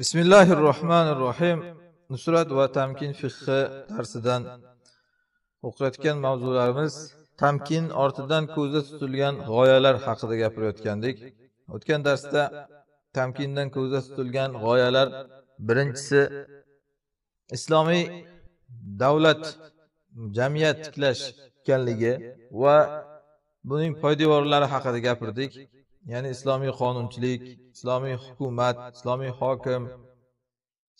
bismillahi rohmanir rohim nusrat va tamkin fihi darsidan o'qiyotgan mavzularimiz tamkin ortidan ko'zda tutilgan g'oyalar haqida gapirayotgandik o'tgan darsda tamkindan ko'zda tutilgan g'oyalar birinchisi islomiy davlat jamiyat tiklash ekanligi va buning poydevorlari haqida gapirdik ya'ni islomiy qonunchilik islomiy hukumat islomiy hokim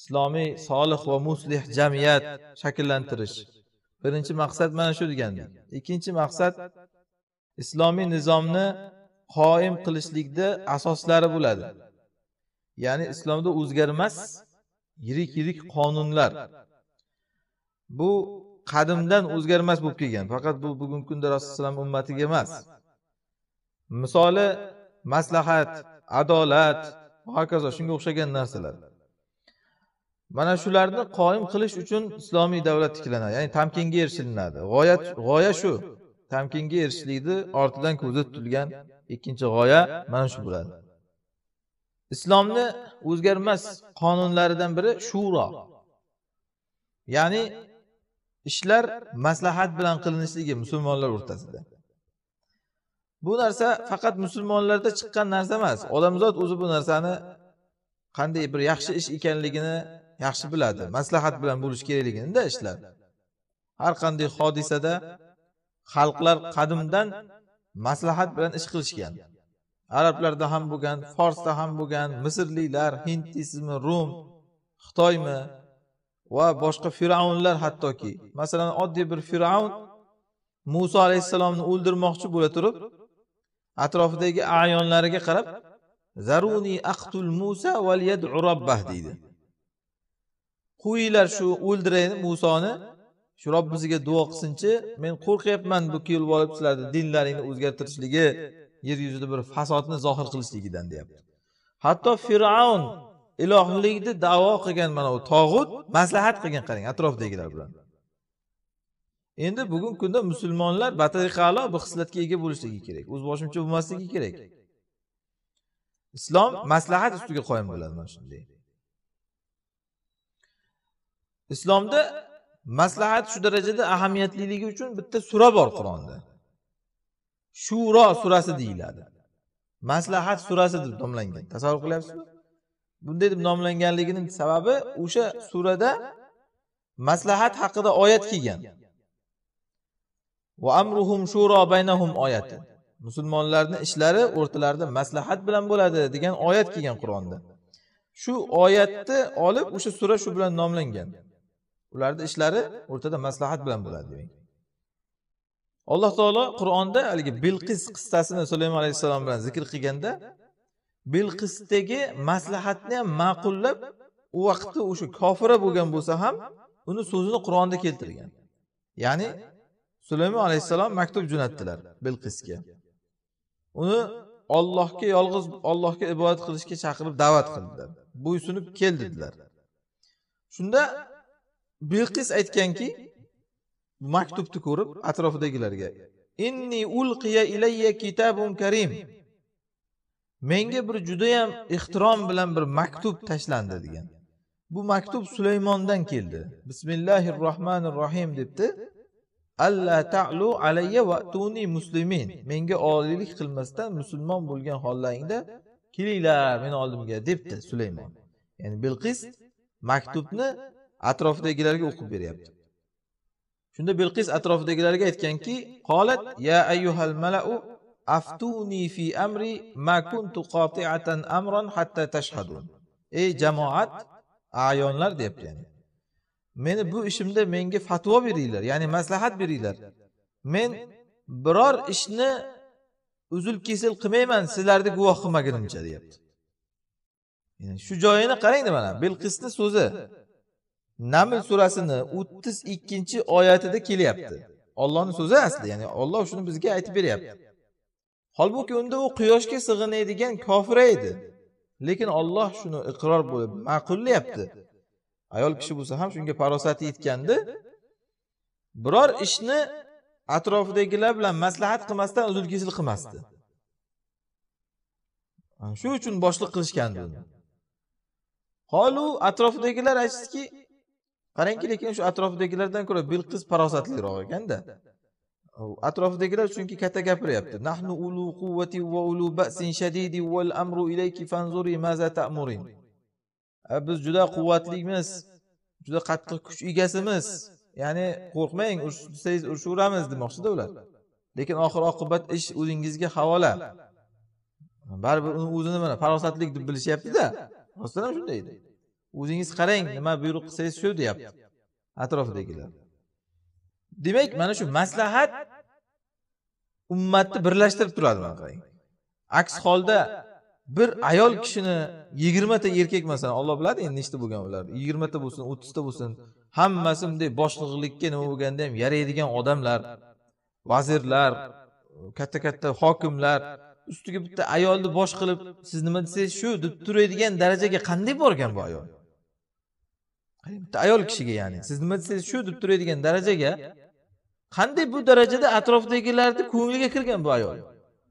islomiy solih va muslih jamiyat shakllantirish birinchi maqsad mana shu deganda ikkinchi maqsad islomiy nizomni qoim qilishlikda asoslari bo'ladi ya'ni islomda o'zgarmas yirik yirik qonunlar bu qadimdan o'zgarmas bo'lib kelgan faqat bu bugungi kunda rasululloh alayhi vasallam ummatiga emas misoli maslahat adolat va hokazo shunga o'xshagan narsalar mana shularni qoyim qilish uchun islomiy davlat tiklanadi ya'ni tamkinga erishilinadi g'oya g'oya shu tamkinga erishishlikni ortidan ko'zda tutilgan ikkinchi g'oya mana shu bo'ladi islomni o'zgarmas qonunlaridan biri shuro ya'ni ishlar maslahat bilan qilinishligi musulmonlar o'rtasida bu narsa faqat musulmonlarda chiqqan narsa emas odamzod o'zi bu narsani qanday bir yaxshi ish ekanligini yaxshi biladi maslahat bilan bo'lish kerakligida ishlar har qanday hodisada xalqlar qadimdan maslahat bilan ish qilishgan arablarda ham bo'lgan forsda ham bo'lgan misrliklar hind deysizmi rum xitoymi va boshqa fir'avnlar hattoki masalan oddiy bir fir'avn muso alayhissalomni o'ldirmoqchi bo'la turib atrofidagi ayonlariga qarab zaruni aqtul musa valiyadu robbah deydi qo'yinglar shu o'ldirayni musoni shu robbimizga duo qilsinchi men qo'rqyapman bu kelib olib sizlarni dinlaringni o'zgartirishligi yer yuzida bir fasodni zohir qilishligidan deyapti hatto fir'avn ilohlikni davo qilgan mana bu tog'ut maslahat qilgan qarang atrofdagilar bilan endi bugungi kunda musulmonlar batariqalo bu hislatga ega bo'lishligi kerak o'z boshimcha bo'lmasligi kerak islom maslahat ustiga qoyim bo'ladi mana shunday islomda maslahat shu darajada ahamiyatliligi uchun bitta sura bor qur'onda shuro surasi deyiladi maslahat surasi deb nomlangan tasavvur qilyapsizmi bunday deb nomlanganligining sababi o'sha surada maslahat haqida oyat kelgan amruhum shuro baynahum oyati musulmonlarni ishlari o'rtalarida maslahat bilan bo'ladi degan oyat kelgan qur'onda shu oyatni olib o'sha sura shu bilan nomlangan ularni ishlari o'rtada maslahat bilan bo'ladi demak alloh taolo qur'onda haligi bilqis qissasini sulaymon alayhissalom bilan zikr qilganda bilqisdagi maslahatni ham ma'qullab u vaqtda o'sha kofira bo'lgan bo'lsa ham uni so'zini qur'onda keltirgan ya'ni sulaymon alayhissalom maktub jo'natdilar bilqisga uni ollohga yolg'iz ollohga ibodat qilishga chaqirib da'vat qildilar bo'ysunib kel dedilar shunda bilqis aytganki maktubni ko'rib atrofidagilarga inni ulqiya ilayya kitabun karim menga bir judayam ehtirom bilan bir maktub tashlandi degan bu maktub sulaymondan keldi bismillahi rohmanir rohim debdi alla ta'lu alayya va tuni muslimin menga oliylik qilmasdan musulmon bo'lgan hollaringda kelinglar meni oldimga debdi sulaymon ya'ni bilqis maktubni atrofidagilarga o'qib beryapti shunda bilqis atrofidagilarga aytganki qolat ya ayyuhal malau aftuni fi amri ma kuntu qati'atan amran hatta tashhadun ey jamoat ayonlar deyapti ya'ni meni bu ishimda menga fatvo beringlar ya'ni maslahat beringlar men biror ishni uzil kesil qilmayman sizlarni guvoh qilmagunimcha deyapti shu joyini qarangda mana bilqisni so'zi naml surasini o'ttiz ikkinchi oyatida kelyapti ollohni so'zi asli ya'ni olloh shuni bizga aytib beryapti holbuki unda u quyoshga sig'inadigan kofira edi lekin olloh shuni iqror bo'lib ma'qullayapti ayol kishi bo'lsa ham shunga farosati yetgandi biror ishni atrofidagilar bilan maslahat qilmasdan uzil kesil qilmasdi shu uchun boshliq qilishgandi holu atrofidagilar aytishdiki qarangki lekin shu atrofidagilardan ko'ra bilqiz farosatliroq ekanda atrofidagilar chunki katta gapiryapti nahnu ulu quvvati va ulu ba'sin shadidi val amru ilayki fanzuri maza ta'murin biz juda quvvatlimiz juda qattiq kuch egasimiz ya'ni qo'rqmang urush desangiz demoqchida ular lekin oxir oqibat ish o'zingizga havola baribir uni o'zini mana farosatlik deb bilishyaptida rostdan ham shunday o'zingiz qarang nima buyruq qilsangiz shu deyapti atrofidagilar demak mana shu maslahat ummatni birlashtirib turadi mana qarang aks holda bir ayol kishini yigirmata erkak masalan olloh biladi endi nechta bo'lgan ular yigirmata bo'lsin o'ttizta bo'lsin hammasi bunday boshlig'likka nima bo'lganda ham yaraydigan odamlar vazirlar katta katta hokimlar ustiga bitta ayolni bosh qilib siz nima desangiz shu deb turadigan darajaga qanday borgan bu ayol bitta ayol kishiga ya'ni siz nima desangiz shu deb turadigan darajaga qanday bu darajada atrofdagilarni ko'ngliga kirgan bu ayol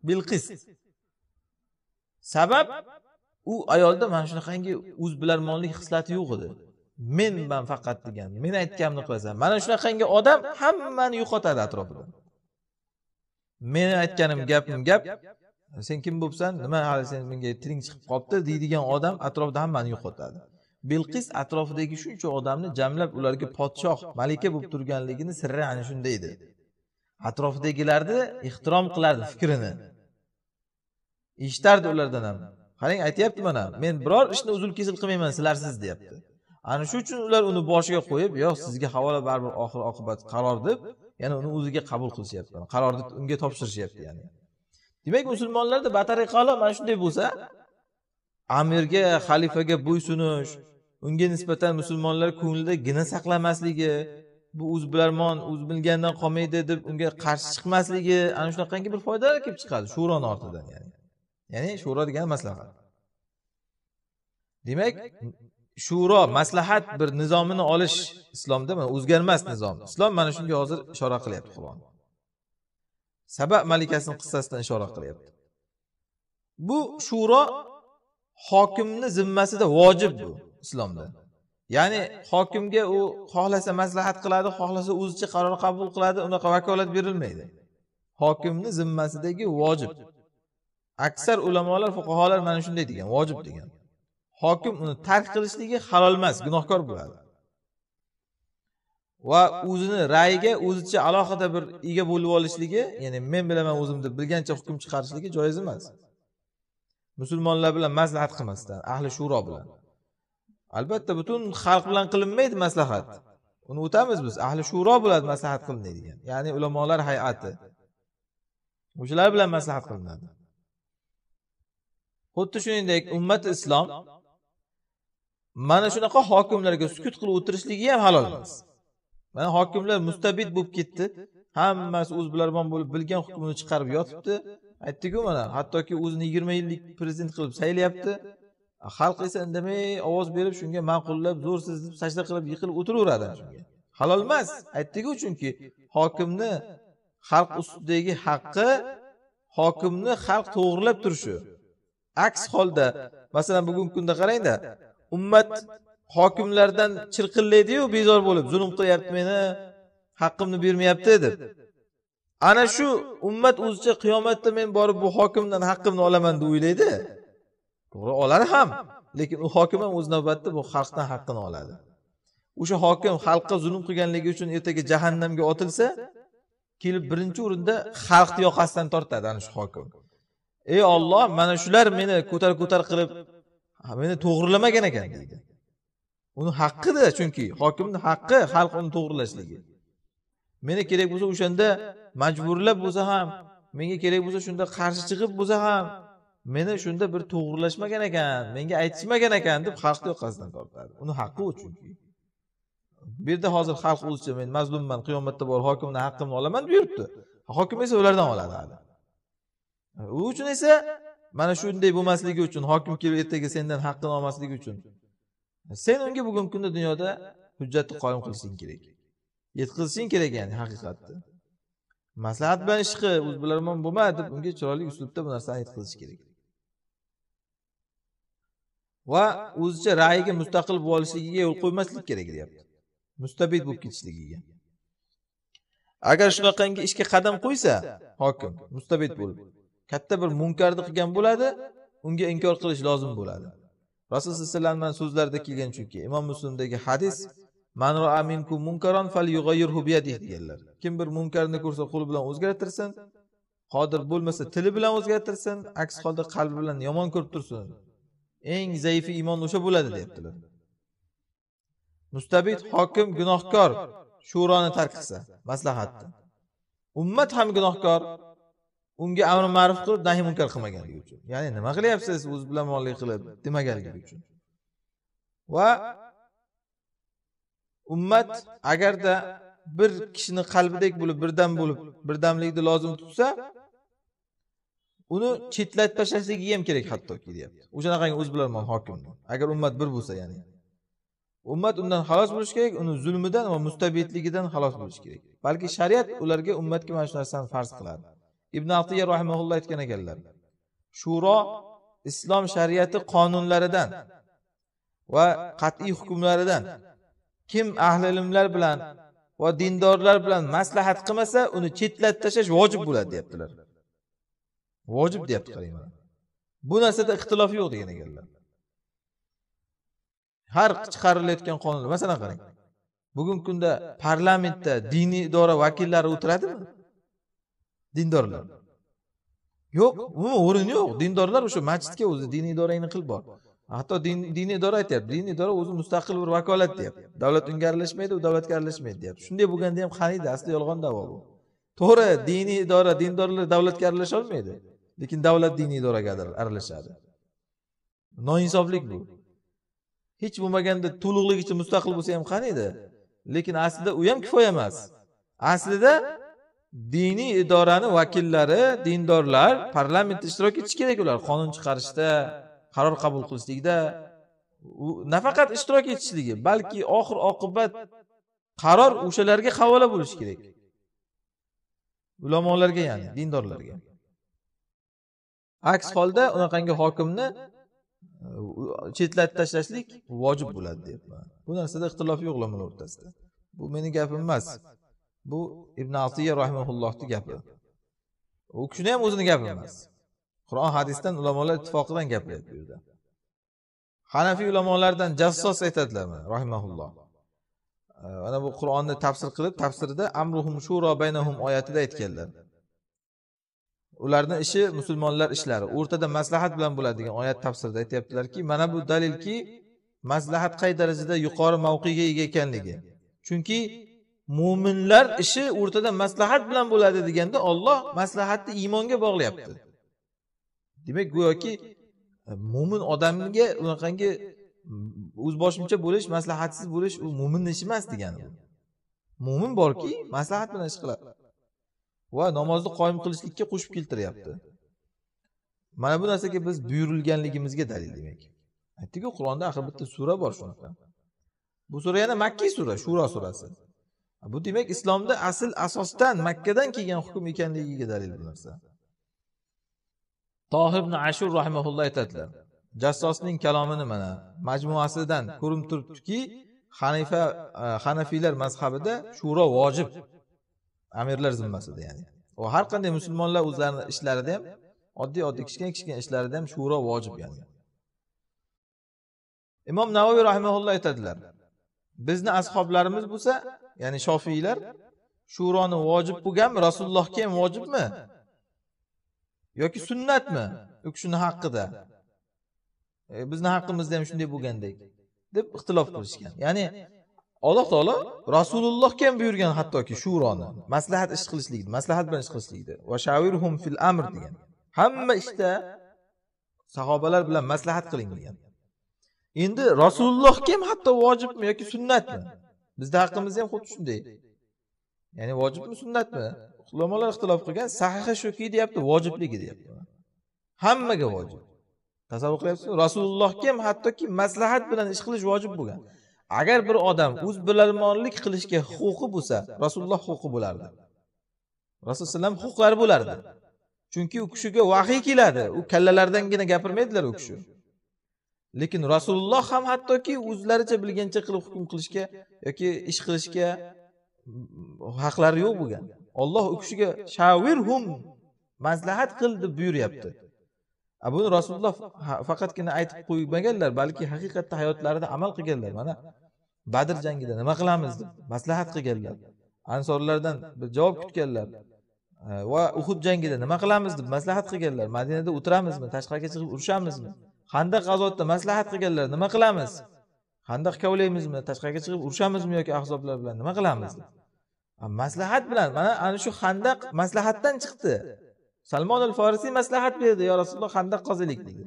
bilqis sabab u ayolda mana shunaqangi o'zbilarmonlik xislati yo'q edi menman faqat degan men aytganimni qilasan mana shunaqangi odam hammani yo'qotadi atrofida meni aytganim gapim gap sen kim bo'libsan nima hali sen menga tiling chiqib qolibdi deydigan odam atrofida hammani yo'qotadi bilqis atrofidagi shuncha odamni jamlab ularga podshoh malika bo'lib turganligini sirri ana shunda edi atrofidagilarni ehtirom qilardi fikrini eshitardi ulardan ham qarang aytyapti mana men biror ishni uzil kesil qilmayman sizlarsiz deyapti ana shu uchun ular uni boshiga qo'yib yo'q sizga havola baribir oxir oqibat qaror deb ya'ni uni o'ziga qabul qilishyapti qarorni unga topshirishyapti ya'ni demak musulmonlarda batariqalo mana shunday bo'lsa amirga xalifaga bo'ysunish unga nisbatan musulmonlar ko'nglida gina saqlamasligi bu o'z bilarmon o'z bilgandan qolmaydi deb unga qarshi chiqmasligi ana shunaqangi bir foydalar kelib chiqadi shuroni ortidan ya'ni ya'ni shuro degani maslahat demak shuro maslahat bir nizomini olish islomda mana o'zgarmas nizom islom mana shunga hozir ishora qilyapti qur'on sabab malikasini qissasidan ishora qilyapti bu shuro hokimni zimmasida vojib bu islomda ya'ni hokimga u xohlasa maslahat qiladi xohlasa o'zicha qaror qabul qiladi unaqa vakolat berilmaydi hokimni zimmasidagi vojib aksar ulamolar fuqarolar mana shunday degan vojib degan hokim uni tark qilishligi halol emas gunohkor bo'ladi va o'zini rayiga o'zicha alohida bir ega bo'lib olishligi ya'ni men bilaman o'zim deb bilgancha hukm chiqarishligi joiz emas musulmonlar bilan maslahat qilmasdan ahli shuro bilan albatta butun xalq bilan qilinmaydi maslahat uni o'tamiz biz ahli shuro bo'ladi maslahat qilinadigan ya'ni ulamolar hay'ati o'shalar bilan maslahat qilinadi xuddi shuningdek ummat islom mana shunaqa hokimlarga sukut qilib o'tirishligi ham halol emas mana hokimlar mustabid bo'lib ketdi hammasi o'zbilarmon bo'lib bilgan hukmini chiqarib yotibdi aytdiku mana hattoki o'zini yigirma yillik prezident qilib saylayapti xalq esa indamay ovoz berib shunga ma'qullab zo'rsiz deb sajda qilib yiqilib o'tiraveradi halol emas aytdiku chunki hokimni xalq ustidagi haqqi hokimni xalq to'g'irlab turishi aks holda masalan bugungi kunda qarangda ummat hokimlardan chirqillaydiyu bezor bo'lib zulm qilyapti meni haqqimni bermayapti deb ana shu ummat o'zicha qiyomatda men borib bu hokimdan haqqimni olaman deb o'ylaydi to'g'ri oladi ham lekin u hokim ham o'z navbatida bu xalqdan haqqini oladi o'sha hokim xalqqa zulm qilganligi uchun ertaga jahannamga otilsa kelib birinchi o'rinda xalqni yoqasidan tortadi ana shu hokim ey olloh mana shular meni ko'tar ko'tar qilib meni to'g'rilamagan ekan deydi uni haqqida chunki hokimni haqqi xalq uni to'g'irlashligi meni kerak bo'lsa o'shanda majburlab bo'lsa ham menga kerak bo'lsa shunda qarshi chiqib bo'lsa ham meni shunda bir to'g'rilashmagan ekan menga aytishmagan ekan deb xalqni yoqasidan tortadi uni haqqi u chunki bu yerda hozir xalq o'zicha men mazlumman qiyomatda borib hokimni haqqimni olaman deb yuribdi hokim esa ulardan oladi hali u uchun esa mana shunday bo'lmasligi uchun hokim kelib ertaga sendan haqqini olmasligi uchun sen unga bugungi kunda dunyoda hujjatni qoyim qilishing kerak yetkazishing kerak ya'ni haqiqatni maslahat bilan ish qil o'zi bilarmon bo'lma deb unga chiroyli uslubda bu narsani yetkazish kerak va o'zicha ra'yiga mustaqil bo'lib olishligiga yo'l qo'ymaslik kerak deyapti mustabid bo'lib ketishligiga agar shunaqangi ishga qadam qo'ysa hokim mustabid bo'lib katta bir munkarni qilgan bo'ladi unga inkor qilish lozim bo'ladi rasul sallallohu alayhi vasallam so'zlarida kelgan chunki imom muslimdagi hadis munkaron fal deganlar kim bir munkarni ko'rsa qo'li bilan o'zgartirsin qodir bo'lmasa tili bilan o'zgartirsin aks holda qalbi bilan yomon ko'rib tursin eng zaifi iymon o'sha bo'ladi deyaptilar mustabid hokim gunohkor shuroni tark qilsa maslahatni ummat ham gunohkor unga amri ma'ruf qilib nahiy munkar qilmaganligi uchun ya'ni nima qilyapsiz o'zi bilan molik qilib demaganligi uchun va ummat agarda bir kishini qalbidek bo'lib birdam bo'lib birdamlikni lozim tutsa uni chetlatib tashlashligi ham kerak hattoki deyapti o'shanaqangi bilan hokimni agar ummat bir bo'lsa ya'ni ummat undan xalos bo'lishi kerak uni zulmidan va mustabidligidan xalos bo'lishi kerak balki shariat ularga ummatga mana shu narsani farz qiladi ibn atiya rahimaulloh aytgan ekanlar shuro islom shariati qonunlaridan va qat'iy hukmlaridan kim ahli ilmlar bilan va dindorlar bilan maslahat qilmasa uni chetlatib tashlash vojib bo'ladi deyaptilar vojib deyapti qarang mana bu narsada ixtilof yo'q degan ekanlar har chiqarilayotgan qonunlar masalan qarang bugungi kunda parlamentda diniy idora vakillari o'tiradimi dindorlar yo'q umuman o'rin yo'q dindorlar o'sha masjidga o'zi diniy idorangni qilib bor hatto diniy idora aytyapti diniy idora o'zi mustaqil bir vakolat deyapti davlat unga aralashmaydi u davlatga aralashmaydi deyapti shunday bo'lganda ham qaniydi asli yolg'on davo bu to'g'ri diniy idora dindorlar davlatga aralasha olmaydi lekin davlat diniy idoraga aralashadi noinsoflik bu hech bo'lmaganda to'liqligicha mustaqil bo'lsa ham qaniydi lekin aslida u ham kifoya emas aslida diniy idorani vakillari dindorlar parlamentda ishtirok etishi kerak ular qonun chiqarishda qaror qabul qilishlikda nafaqat ishtirok etishligi balki oxir oqibat qaror o'shalarga havola bo'lishi kerak ulamolarga ya'ni dindorlarga aks holda unaqangi hokimni e, chetlatib tashlashlik vojib bo'ladi deyapman bu narsada ixtilof yo'q ulamolar o'rtasida bu meni gapim emas bu ibn atiya rahimaullohni gapi u kishini ham o'zini gapi emas qur'on hadisdan ulamolar ittifoqidan gapiryapti bu yerda hanafiy ulamolardan jassos aytadilar rahimaulloh mana bu qur'onni tafsir qilib tafsirida amruhum shuro baynahum oyatida aytganlar ularni ishi musulmonlar ishlari o'rtada maslahat bilan bo'ladi degan oyat tafsirida aytyaptilarki mana bu dalilki maslahat qay darajada yuqori mavqega ega ekanligi chunki mo'minlar ishi o'rtada maslahat bilan bo'ladi deganda olloh maslahatni iymonga bog'layapti demak go'yoki e, mo'min odamga unaqangi o'z boshimcha bo'lish maslahatsiz bo'lish u mo'minni ishi emas degani mo'min borki maslahat bilan ish qiladi va namozni qoyim qilishlikka qo'shib keltiryapti mana bu narsaga biz buyurilganligimizga dalil demak aytdiku qur'onda axir bitta sura bor shunaqa bu sura yana makki sura shuro surasi bu demak islomda asl asosdan makkadan kelgan hukm ekanligiga dalil bu narsa tohir ibn ashur rahimaulloh aytadilar jassosning kalomini mana majmuasidan ko'rinib turibdiki hanifa e, hanafiylar mazhabida shuro vojib amirlar zimmasida ya'ni va har qanday musulmonlar o'zlarini ishlarida ham oddiy oddiy kichkina kichkina ishlarida ham shuro vojib ya'ni imom navoiy rahimaulloh aytadilar bizni ashoblarimiz bo'lsa ya'ni shofiylar shuroni vojib bo'lganmi rasulullohga ham vojibmi yoki sunnatmi u kishini haqida e, bizni haqqimizda ham shunday bo'lgandek deb ixtilof qilishgan ya'ni alloh taolo rasulullohga ham buyurgan hattoki shuroni maslahat ish qilishlikni maslahat bilan ish qilishlikni va fil amr degan hamma ishda işte, sahobalar bilan maslahat qiling degan endi rasulullohga ham hatto vojibmi yoki sunnatmi bizni haqqimizda ham xuddi shunday ya'ni vojibmi sunnatmi ulamolar ixtilof qilgan sahihi shuki deyapti vojibligi deyapti hammaga vojib tasavvur qilyapsizmi rasulullohga ham hattoki maslahat bilan ish qilish vojib bo'lgan agar bir odam o'z bilarmonlik qilishga huquqi bo'lsa rasululloh huquqi bo'lardi rasululloh alayhi huquqlari bo'lardi chunki u kishiga vahiy keladi u kallalardangina gapirmaydilar u kishi lekin rasululloh ham hattoki o'zlaricha bilgancha qilib hukm qilishga yoki ish qilishga haqlari yo'q bo'lgan olloh u kishiga shavirhum maslahat qil deb buyuryapti buni rasululloh faqatgina aytib qo'ymaganlar balki haqiqatda hayotlarida amal qilganlar mana badr jangida nima qilamiz deb maslahat qilganlar ansorlardan bir javob kutganlar va uhud jangida nima qilamiz deb maslahat qilganlar madinada o'tiramizmi tashqariga chiqib urushamizmi qandaq g'azotda maslahat qilganlar nima qilamiz qandaq kovlaymizmi tashqariga chiqib urishamizmi yoki ahzoblar bilan nima qilamiz maslahat bilan mana ana shu handaq maslahatdan chiqdi salmon al forisiy maslahat berdi yo rasululloh handaq qaziylik dedi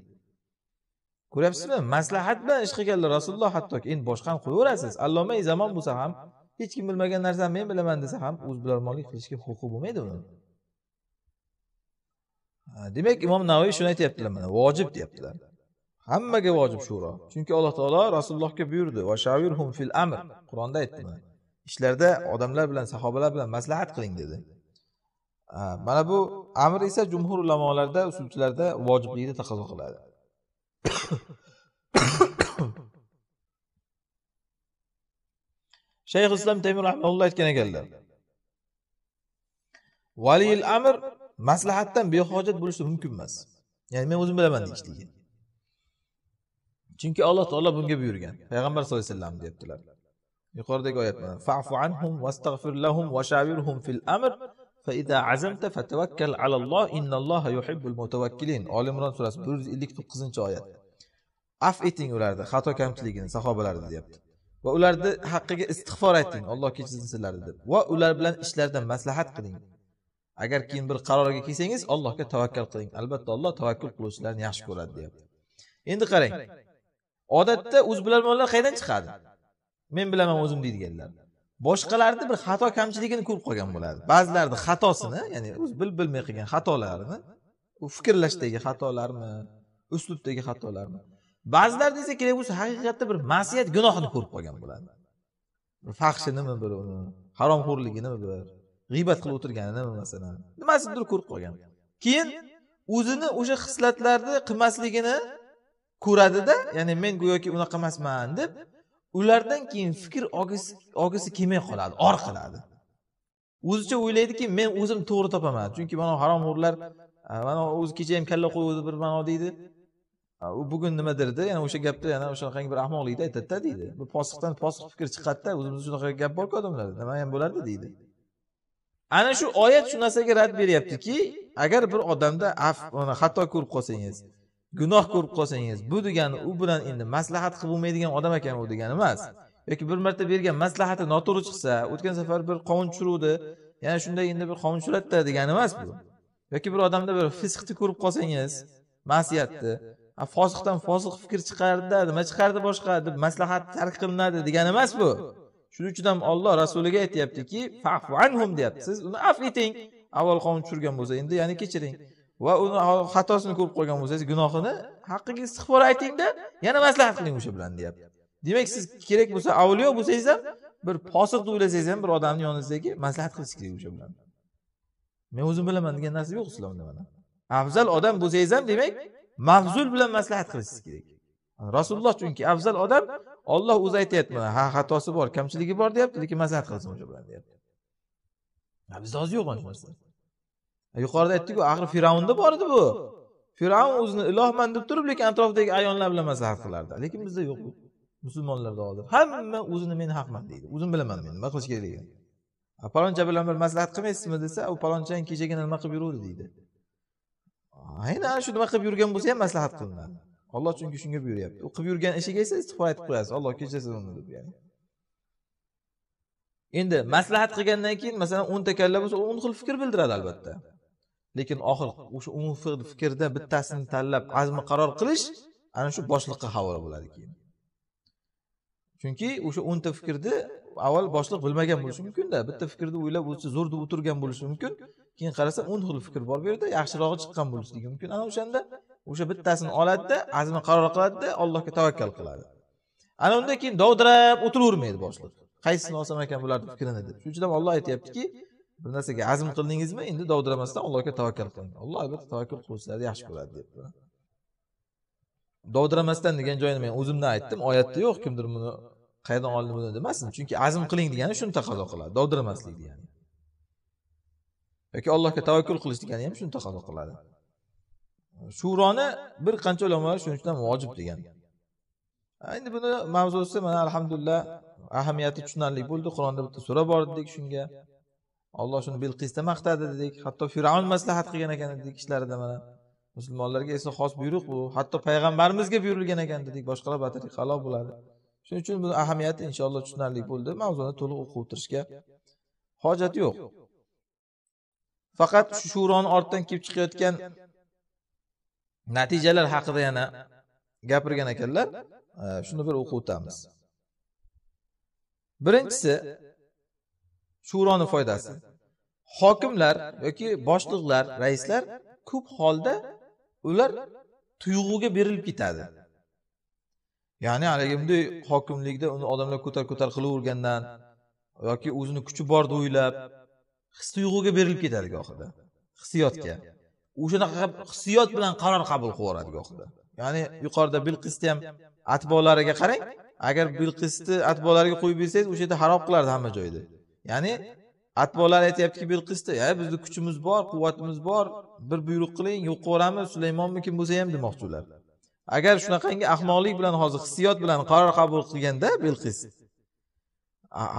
ko'ryapsizmi maslahat bilan ish qilganlar rasululloh hattoki endi boshqani qo'yaverasiz allomai zamon bo'lsa ham hech kim bilmagan narsani men bilaman desa ham o'z bilarmonlik qilishga huquqi bo'lmaydi uni demak imom navoiy shuni aytyaptilar mana vojib deyaptilar hammaga vojib shuro chunki alloh taolo rasulullohga buyurdi va shavirhum fil amr qur'onda aytdimi ishlarda odamlar bilan sahobalar bilan maslahat qiling dedi mana bu amr esa jumhur ulamolarda usulchilarda vojiblikni taqozo qiladi shayx islom temir rahmaulloh aytgan ekanlar valiyil amr maslahatdan behojat bo'lishi mumkin emas ya'ni men o'zim bilaman deyishlik chunki alloh taolo bunga buyurgan payg'ambar sallallohu alayhi vasallam deyaptilar yuqoridagi oyat mana fafu anhum vastag'fir lahum washavirhum fil amr فإذا عزمت فتوكل على الله إن الله يحب المتوكلين آل عمران سورة 159 oyat af eting ularni xato kamchiligini sahobalarni deyapti va ularni haqqiga istig'for ayting Alloh kechirsin sizlarni deb va ular bilan ishlarda maslahat qiling agar keyin bir qarorga kelsangiz Allohga tavakkal qiling albatta Alloh tavakkul qiluvchilarni yaxshi ko'radi deyapti endi qarang odatda o'z o'zbilarmonlar qayerdan chiqadi men bilaman o'zim deydiganlar boshqalarni bir xato kamchiligini ko'rib qolgan bo'ladi ba'zilarni xatosini ya'ni o'zi bilib bilmay qilgan xatolarini u fikrlashdagi xatolarmi uslubdagi xatolarmi ba'zilarda esa kerak bo'lsa haqiqatda bir masiyat gunohini ko'rib qolgan bo'ladi faxshinimi bir uni haromxo'rliginimi bir g'iybat qilib o'tirganinimi masalan nimasidir ko'rib qolgan keyin o'zini o'sha xislatlarni qilmasligini ko'radida ya'ni men go'yoki unaqa emasman deb ulardan keyin fikr olgisi kelmay qoladi or qiladi o'zicha o'ylaydiki men o'zim to'g'ri topaman chunki mana haromxo'rlar mana o'zi kecha ham kalla qo'yuvdi bir mano deydi u bugun nimadirda yana o'sha gapda yana o'shanaqangi bir ahmoqlikni aytadida deydi bu posiqdan posiq fikr chiqadida o'zimizda shunaqa gap borku odamlarda nima ham bo'lardi deydi ana shu oyat shu narsaga rad beryaptiki agar bir odamda af xato ko'rib qolsangiz gunoh ko'rib qolsangiz bu degani u bilan endi maslahat qilib bo'lmaydigan odam ekan u degani emas yoki bir marta bergan maslahati noto'g'ri chiqsa o'tgan safar bir qovun tushiruvdi yana shunday endi bir qovun tushiradida degani emas bu yoki bir odamda bir fisqni ko'rib qolsangiz ma'siyatni fosiqdan fosiq fikr chiqardida nima chiqardi boshqa deb maslahat tark qilinadi degani emas bu shuning uchun ham olloh rasuliga aytyaptiki fafu anhum deyapti siz uni af eting avval qovun tushirgan bo'lsa endi yana kechiring va uni xatosini ko'rib qolgan bo'lsangiz gunohini haqqiga istig'for aytingda yana maslahat qiling o'sha bilan deyapti demak siz kerak bo'lsa avliyo bo'lsangiz ham bir deb o'ylasangiz ham bir odamni yoniningizdagi maslahat qilish kerak o'sha bilan men o'zim bilaman degan narsa yo'q islomda mana afzal odam bo'lsangiz ham demak mavzul bilan maslahat qilishingiz kerak rasululloh chunki afzal odam olloh o'zi aytyapti mana ha xatosi bor kamchiligi bor deyapti lekin maslahat qilsin o'sha bilan deyapti bizda hozir yo'q mana shu narsa yuqorida aytdiku axir fir'avnda bor edi bu fir'avn o'zini ilohman deb turib lekin atrofidagi ayonlar bilan maslahat qilardi lekin bizda yo'q musulmonlarda hozir hamma o'zini men haqman deydi o'zim bilaman men nima qilish kerakligini paloncha bilan bir maslahat qilmaysizmi desa u palonchang kechagina nima qilib yuruvdi deydi aynan ana shu nima qilib yurgan bo'lsa ham maslahat qilinadi olloh chunki shunga buyuryapti u qilib yurgan ishiga esa istig'for aytib qo'yasiz olloh kechirsin uni deb ya'ni endi maslahat qilgandan keyin masalan o'nta kalla bo'lsa o'n xil fikr bildiradi albatta lekin oxir o'sha umumiy fikrda bittasini tanlab azmi qaror qilish ana shu boshliqqa havola bo'ladi keyin chunki o'sha o'nta fikrni avval boshliq bilmagan bo'lishi mumkinda bitta fikrni o'ylab o'zi zo'r deb o'tirgan bo'lishi mumkin keyin qarasa o'n xil fikr bor bu yerda yaxshirog'i chiqqan bo'lishligi mumkin ana o'shanda o'sha bittasini oladida azmi qaror qiladida allohga tavakkal qiladi ana undan keyin dovdirab o'tiravermaydi boshliq qaysisini olsam ekan bularni fikrini deb shuning uchun ham olloh aytyaptiki bir narsaga azm qildingizmi endi dovdiramasdan allohga tavakkal qiling alloh albatta tavakkul qiluvchilarni yaxshi ko'radi debdi dovdiramasdan degan joyini men o'zimdan aytdim oyatda yo'q kimdir buni qayerdan oldi buni demasin chunki azm qiling degani shuni taqozo qiladi dovdiramaslik degani yoki allohga tavakkul qilish degani ham shuni taqozo qiladi shuroni bir qancha ulamolar shuning uchun ham vojib degan endi buni mavzusi mana alhamdulillah ahamiyati tushunarli bo'ldi qur'onda bitta sura bor dedik shunga olloh shuni bilqisda maqtadi dedik hatto fir'avn maslahat qilgan ekan dedik ishlarida mana musulmonlarga esa xos buyruq bu hatto payg'ambarimizga buyurilgan ekan dedik boshqalar batafsil halol bo'ladi shuning uchun buni ahamiyati inshaalloh tushunarli bo'ldi mavzuni to'liq o'qib o'tirishga hojat yo'q faqat shu shuroni ortidan kelib chiqayotgan natijalar haqida yana gapirgan ekanlar shuni bir o'qib o'tamiz birinchisi shuroni foydasi hokimlar yoki boshliqlar raislar ko'p holda ular tuyg'uga berilib ketadi ya'ni haligi bunday hokimlikda uni odamlar ko'tar ko'tar qilavergandan yoki o'zini kuchi bor deb o'ylab his tuyg'uga berilib ketadi gohida hissiyotga o'shanaqa qilib hissiyot bilan qaror qabul qilib yuboradi gohida ya'ni yuqorida bilqisni ham atbolariga qarang agar bilqisni atbolariga qo'yib bersangiz o'sha yerda harob qilardi hamma joyda ya'ni atbolar aytyaptiki bil qisdi ya bizni kuchimiz bor quvvatimiz bor bir buyruq qiling yo'q sulaymonmi kim bo'lsa ham demoqchi ular agar shunaqangi ahmoqlik bilan hozir hissiyot bilan qaror qabul qilganda bilqis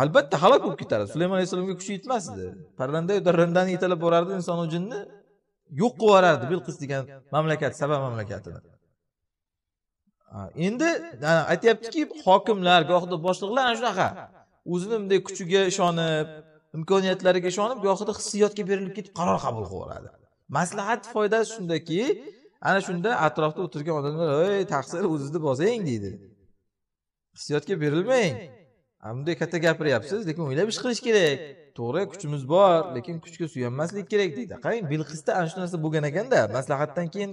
albatta halok bo'lib ketardi sulaymon alayhissalomga kuchi yetmasdi parrandayu darrandan yetalab borardi insonu jinni yo'q qilib yuborardi bilqis degan mamlakat saba mamlakatini endi aytyaptiki hokimlar gohida boshliqlar ana shunaqa o'zini bunday kuchiga ishonib imkoniyatlariga ishonib gohida hissiyotga berilib ketib qaror qabul qilaveradi maslahat foydasi shundaki ana shunda atrofda o'tirgan odamlar ey taqsir o'zizni bosing deydi hissiyotga berilmang bunday katta gapiryapsiz lekin o'ylab ish qilish kerak to'g'ri kuchimiz bor lekin kuchga suyanmaslik kerak deydi qarang bilqisda ana shu narsa bo'lgan ekanda maslahatdan keyin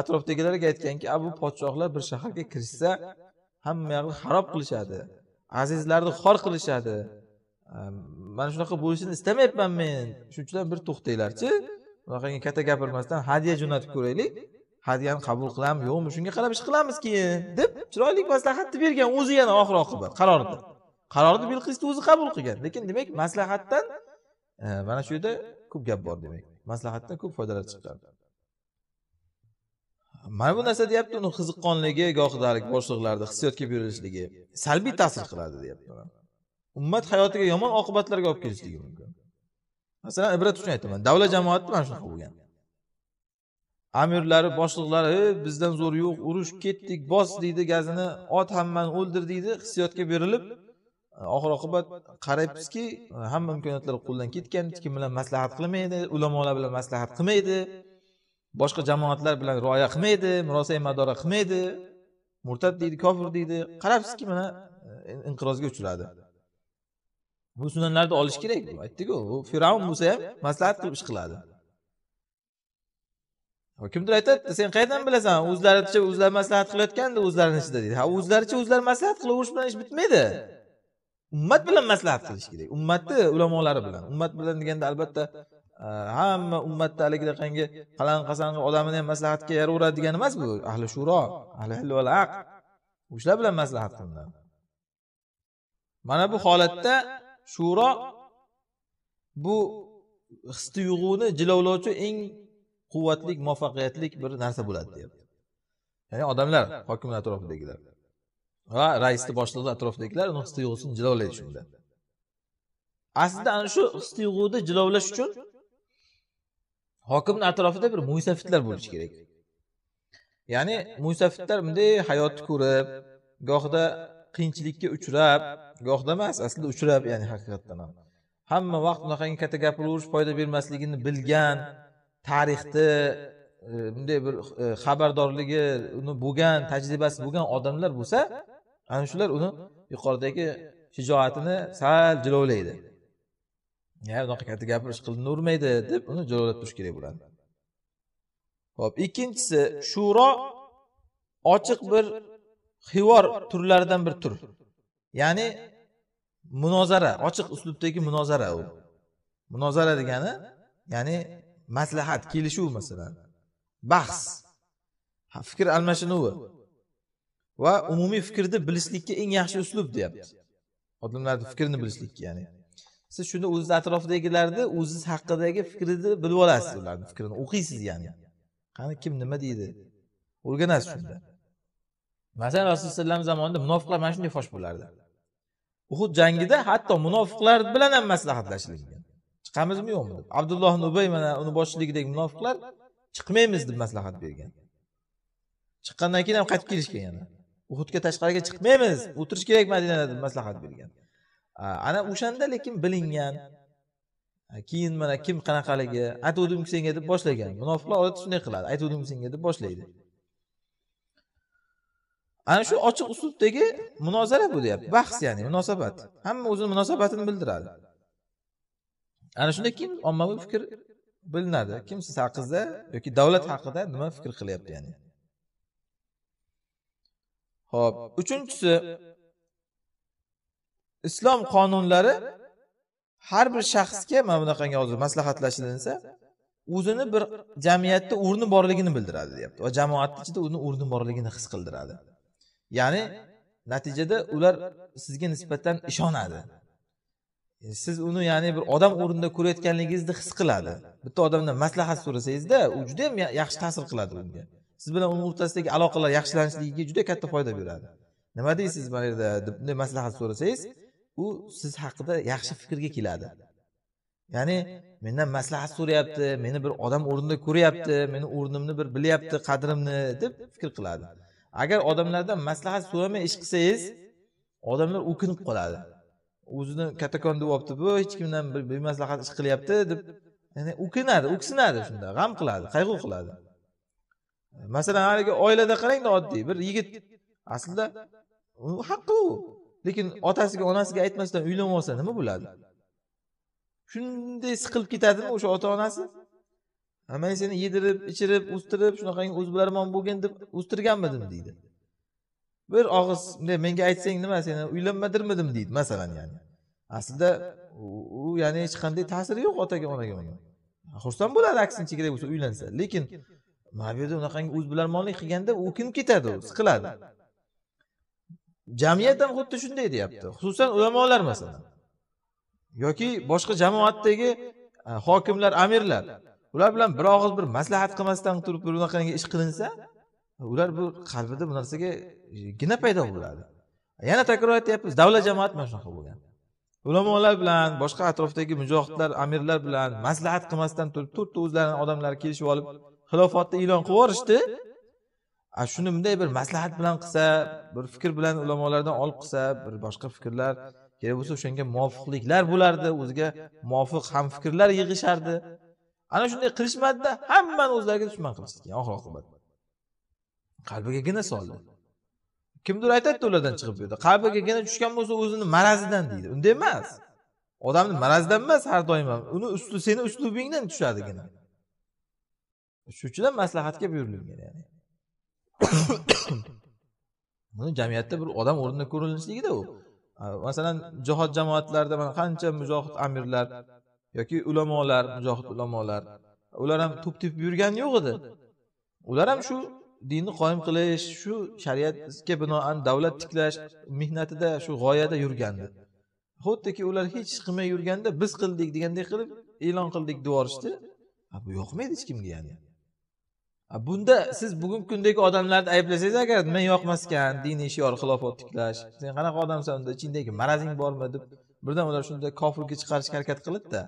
atrofdagilarga aytganki bu podshohlar bir shaharga kirishsa hamma yog'ni xarob qilishadi azizlarni xor qilishadi mana shunaqa bo'lishini istamayapman men shuning uchun bir to'xtanglarchi bunaqangi katta gapirmasdan hadya jo'natib ko'raylik hadyani qabul qilamiz yo'qmi shunga qarab ish qilamiz keyin deb chiroyli maslahatni bergan o'zi yana oxir oqibat qarorni qarorni bilqisni o'zi qabul qilgan lekin demak maslahatdan e, mana shu yerda ko'p gap bor demak maslahatdan ko'p foydalar chiqqan mana bu narsa deyapti uni qiziqqonligi gohida haligi boshliqlarni hissiyotga berilishligi salbiy ta'sir qiladi deyapti ummat hayotiga yomon oqibatlarga olib kelishligi mumkin masalan ibrat uchun aytaman davlat jamoati mana shunaqa bo'lgan amirlari boshliqlari e, bizdan zo'r yo'q urush ketdik bos deydi gazini ot hammani o'ldir deydi hissiyotga berilib oxir oqibat qaraybsizki hamma imkoniyatlar qo'ldan ketgan hech kim bilan maslahat qilmaydi ulamolar bilan maslahat qilmaydi boshqa jamoatlar bilan rioya qilmaydi murosa madora qilmaydi murtad deydi kofir deydi qarabsizki mana e, inqirozga uchradi bu sunanlarni olish kerak bu aytdiku u fir'avn bo'lsa ham maslahat qilib ish qiladi kimdir aytadi sen qayerdan bilasan o'zlaricha o'zlari maslahat qilayotgandi o'zlarini ichida deydi ha o'zlaricha o'zlari maslahat qilaverish bilan ish bitmaydi ummat bilan maslahat qilish kerak ummatni ulamolari bilan ummat bilan deganda albatta hamma haligida qangi qalang qasangi odamini ham maslahatga yaraveradi degani emas bu ahli shuro ahli val aq o'shalar bilan maslahat qilinadi mana bu holatda shuro bu his tuyg'uni jilovlovchi eng quvvatli muvaffaqiyatli bir narsa bo'ladi deyapti ya'ni odamlar hokimlar atrofidagilar va raisni boshlig'i atrofidagilar uni his tuyg'usini jilovlaydi shunda aslida ana shu his tuyg'uni jilovlash uchun hokimni atrofida bir mo'ysafitlar bo'lishi kerak ya'ni mo'ysafitlar bunday hayotni ko'rib gohida qiyinchilikka uchrab gohida emas aslida uchrab ya'ni haqiqatdan ham hamma vaqt unaqangi katta gapiraverish foyda bermasligini bilgan tarixni e, e, bunday e, bir xabardorligi uni bo'lgan tajribasi bo'lgan odamlar bo'lsa ana shular uni yuqoridagi shijoatini sal jilovlaydi ya unaqa katta gapirish qilinavermaydi deb uni jo'ralab turish kerak bo'ladi ho'p ikkinchisi shuro ochiq bir xivor turlaridan bir tur ya'ni munozara ochiq uslubdagi munozara u munozara degani ya'ni maslahat kelishuv masalan bahs fikr almashinuvi va umumiy fikrni bilishlikka eng yaxshi uslub deyapti odamlarni fikrini bilishlikka ya'ni siz shuni o'zizni atrofidagilarni o'ziz haqidagi fikrini bilib olasiz ularni fikrini o'qiysiz ya'ni qani kim nima deydi o'rganasiz shunda masalan rasululloh alayhi vasallam zamonida munofiqlar mana shunday fosh bo'lardi uhud jangida hatto munofiqlar bilan ham maslahatlashilgan chiqamizmi yo'qmi deb abdulloh ubay mana uni boshchiligidagi munofiqlar chiqmaymiz deb maslahat bergan chiqqandan keyin ham qaytib kelishgan yana uhudga tashqariga chiqmaymiz o'tirish kerak madinada deb maslahat bergan ana o'shanda lekin bilingan keyin mana kim qanaqaligi aytuvdim senga deb boshlagan munofiqlar odatda shunday qiladi aytuvdim senga deb boshlaydi ana shu ochiq uslubdagi munozara bu deyapti bahs ya'ni munosabat hamma o'zini munosabatini bildiradi ana shunda keyin ommaviy fikr bilinadi kim siz haqingizda yoki davlat haqida nima fikr qilyapti ya'ni ho'p uchinchisi islom qonunlari har bir shaxsga mana bunaqangi hozir maslahatlashilinsa o'zini bir jamiyatda o'rni borligini bildiradi deyapti va jamoatni ichida uni o'rni borligini his qildiradi ya'ni natijada ular sizga nisbatan ishonadi siz uni ya'ni bir odam o'rnida ko'rayotganligingizni his qiladi bitta odamdan maslahat so'rasangizda u juda yam yaxshi ta'sir qiladi unga siz bilan uni o'rtasidagi aloqalar yaxshilanishligiga juda katta foyda beradi nima deysiz mana yerda deb maslahat so'rasangiz u siz haqida yaxshi fikrga keladi ya'ni mendan maslahat so'rayapti meni bir odam o'rnida ko'ryapti meni o'rnimni bir bilyapti qadrimni deb fikr qiladi agar odamlardan maslahat so'ramay ish qilsangiz odamlar o'kinib qoladi o'zini katakon olibdi bu hech kimdan bir bemaslahat ish qilyapti deb ya'ni o'kinadi o'ksinadi shunda g'am qiladi qayg'u qiladi masalan haligi oilada qarangda oddiy bir yigit aslida haqqi u lekin otasiga onasiga aytmasdan uylanib olsa nima bo'ladi shunday siqilib ketadimi o'sha ota onasi ha man seni yedirib ichirib o'stirib shunaqangi o'zbilarmon bo'lgin deb o'stirganmidim deydi bir og'iz bunday menga aytsang nima seni uylanmadirmidim deydi masalan ya'ni aslida u ya'ni hech qanday ta'siri yo'q otaga onaga uni xursand bo'ladi aksincha kerak bo'lsa uylansa lekin mana bu yerda unaqangi o'zbilarmonlik qilganda o'kinib ketadi u siqiladi jamiyat ham xuddi shunday deyapti xususan ulamolar masalan yoki boshqa jamoatdagi e, hokimlar amirlar ular bilan bir og'iz bir maslahat qilmasdan turib bir unaqangi ish qilinsa ular bu qalbida bu narsaga e, gina paydo bo'ladi yana takror aytyapmiz davlat jamoat mana shunaqa bo'lgan ulamolar bilan boshqa atrofdagi mujohidlar amirlar bilan maslahat qilmasdan turib to'rtta o'zlarini odamlari kelishib olib xilofatni e'lon qilib yuborishdi a shuni bunday bir maslahat bilan qilsa bir fikr bilan ulamolardan olib qilsa bir boshqa fikrlar kerak bo'lsa o'shanga muvofiqliklar bo'lardi o'ziga muvofiq ham fikrlar yig'ishardi ana shunday qilishmadida hammani o'zlariga dushman qilishdi oxir oqibat qalbigagina soldi kimdir aytadida ulardan chiqib bu yerda qalbigagina tushgan bo'lsa o'zini marazidan deydi unday emas odamni marazidan emas har doim ham uni seni uslubingdan tushadigina shuning uchun ham maslahatga buyurilgan ya'ni buni jamiyatda bir odam o'rnida ko'rinishligida u masalan jihod jamoatlarida mana qancha mujohid amirlar yoki ulamolar mujohid ulamolar ular ham to'p tepib yurgani yo'q edi ular ham shu dinni qoyim qilish shu shariatga binoan davlat tiklash mehnatida shu g'oyada yurgandi xuddiki ular hech ish qilmay yurganda biz qildik degandek qilib e'lon qildik deb bu yoqmaydi hech kimga ya'ni bunda siz bugungi kundagi odamlarni ayblasangiz agar nima yoqmas ekan diniy shior xilofot tiklash sen qanaqa odamsan unda ichingdagi marazing bormi deb birdan ular shunday kofirga chiqarishga harakat qiladida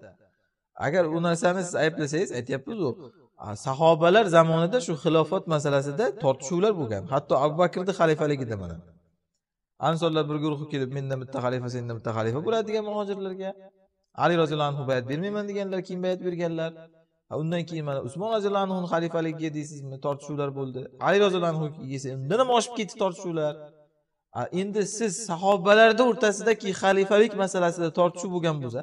agar u narsani siz ayblasangiz aytyapmiz u sahobalar zamonida shu xilofat masalasida tortishuvlar bo'lgan hatto abu bakrni xalifaligida mana ansorlar bir guruhi kelib mendan bitta xalifa sendan bitta xalifa bo'ladi degan muhojirlarga ali roziyallohu anhu bayat bermayman deganlar keyin bayat berganlar undan keyin mana usmon roziyallohu anhuni xalifaligiga deysizmi tortishuvlar bo'ldi ali roziyallohu anhu esa undan ham oshib ketdi tortishuvlar endi siz sahobalarni o'rtasidagi xalifalik masalasida tortishuv bo'lgan bo'lsa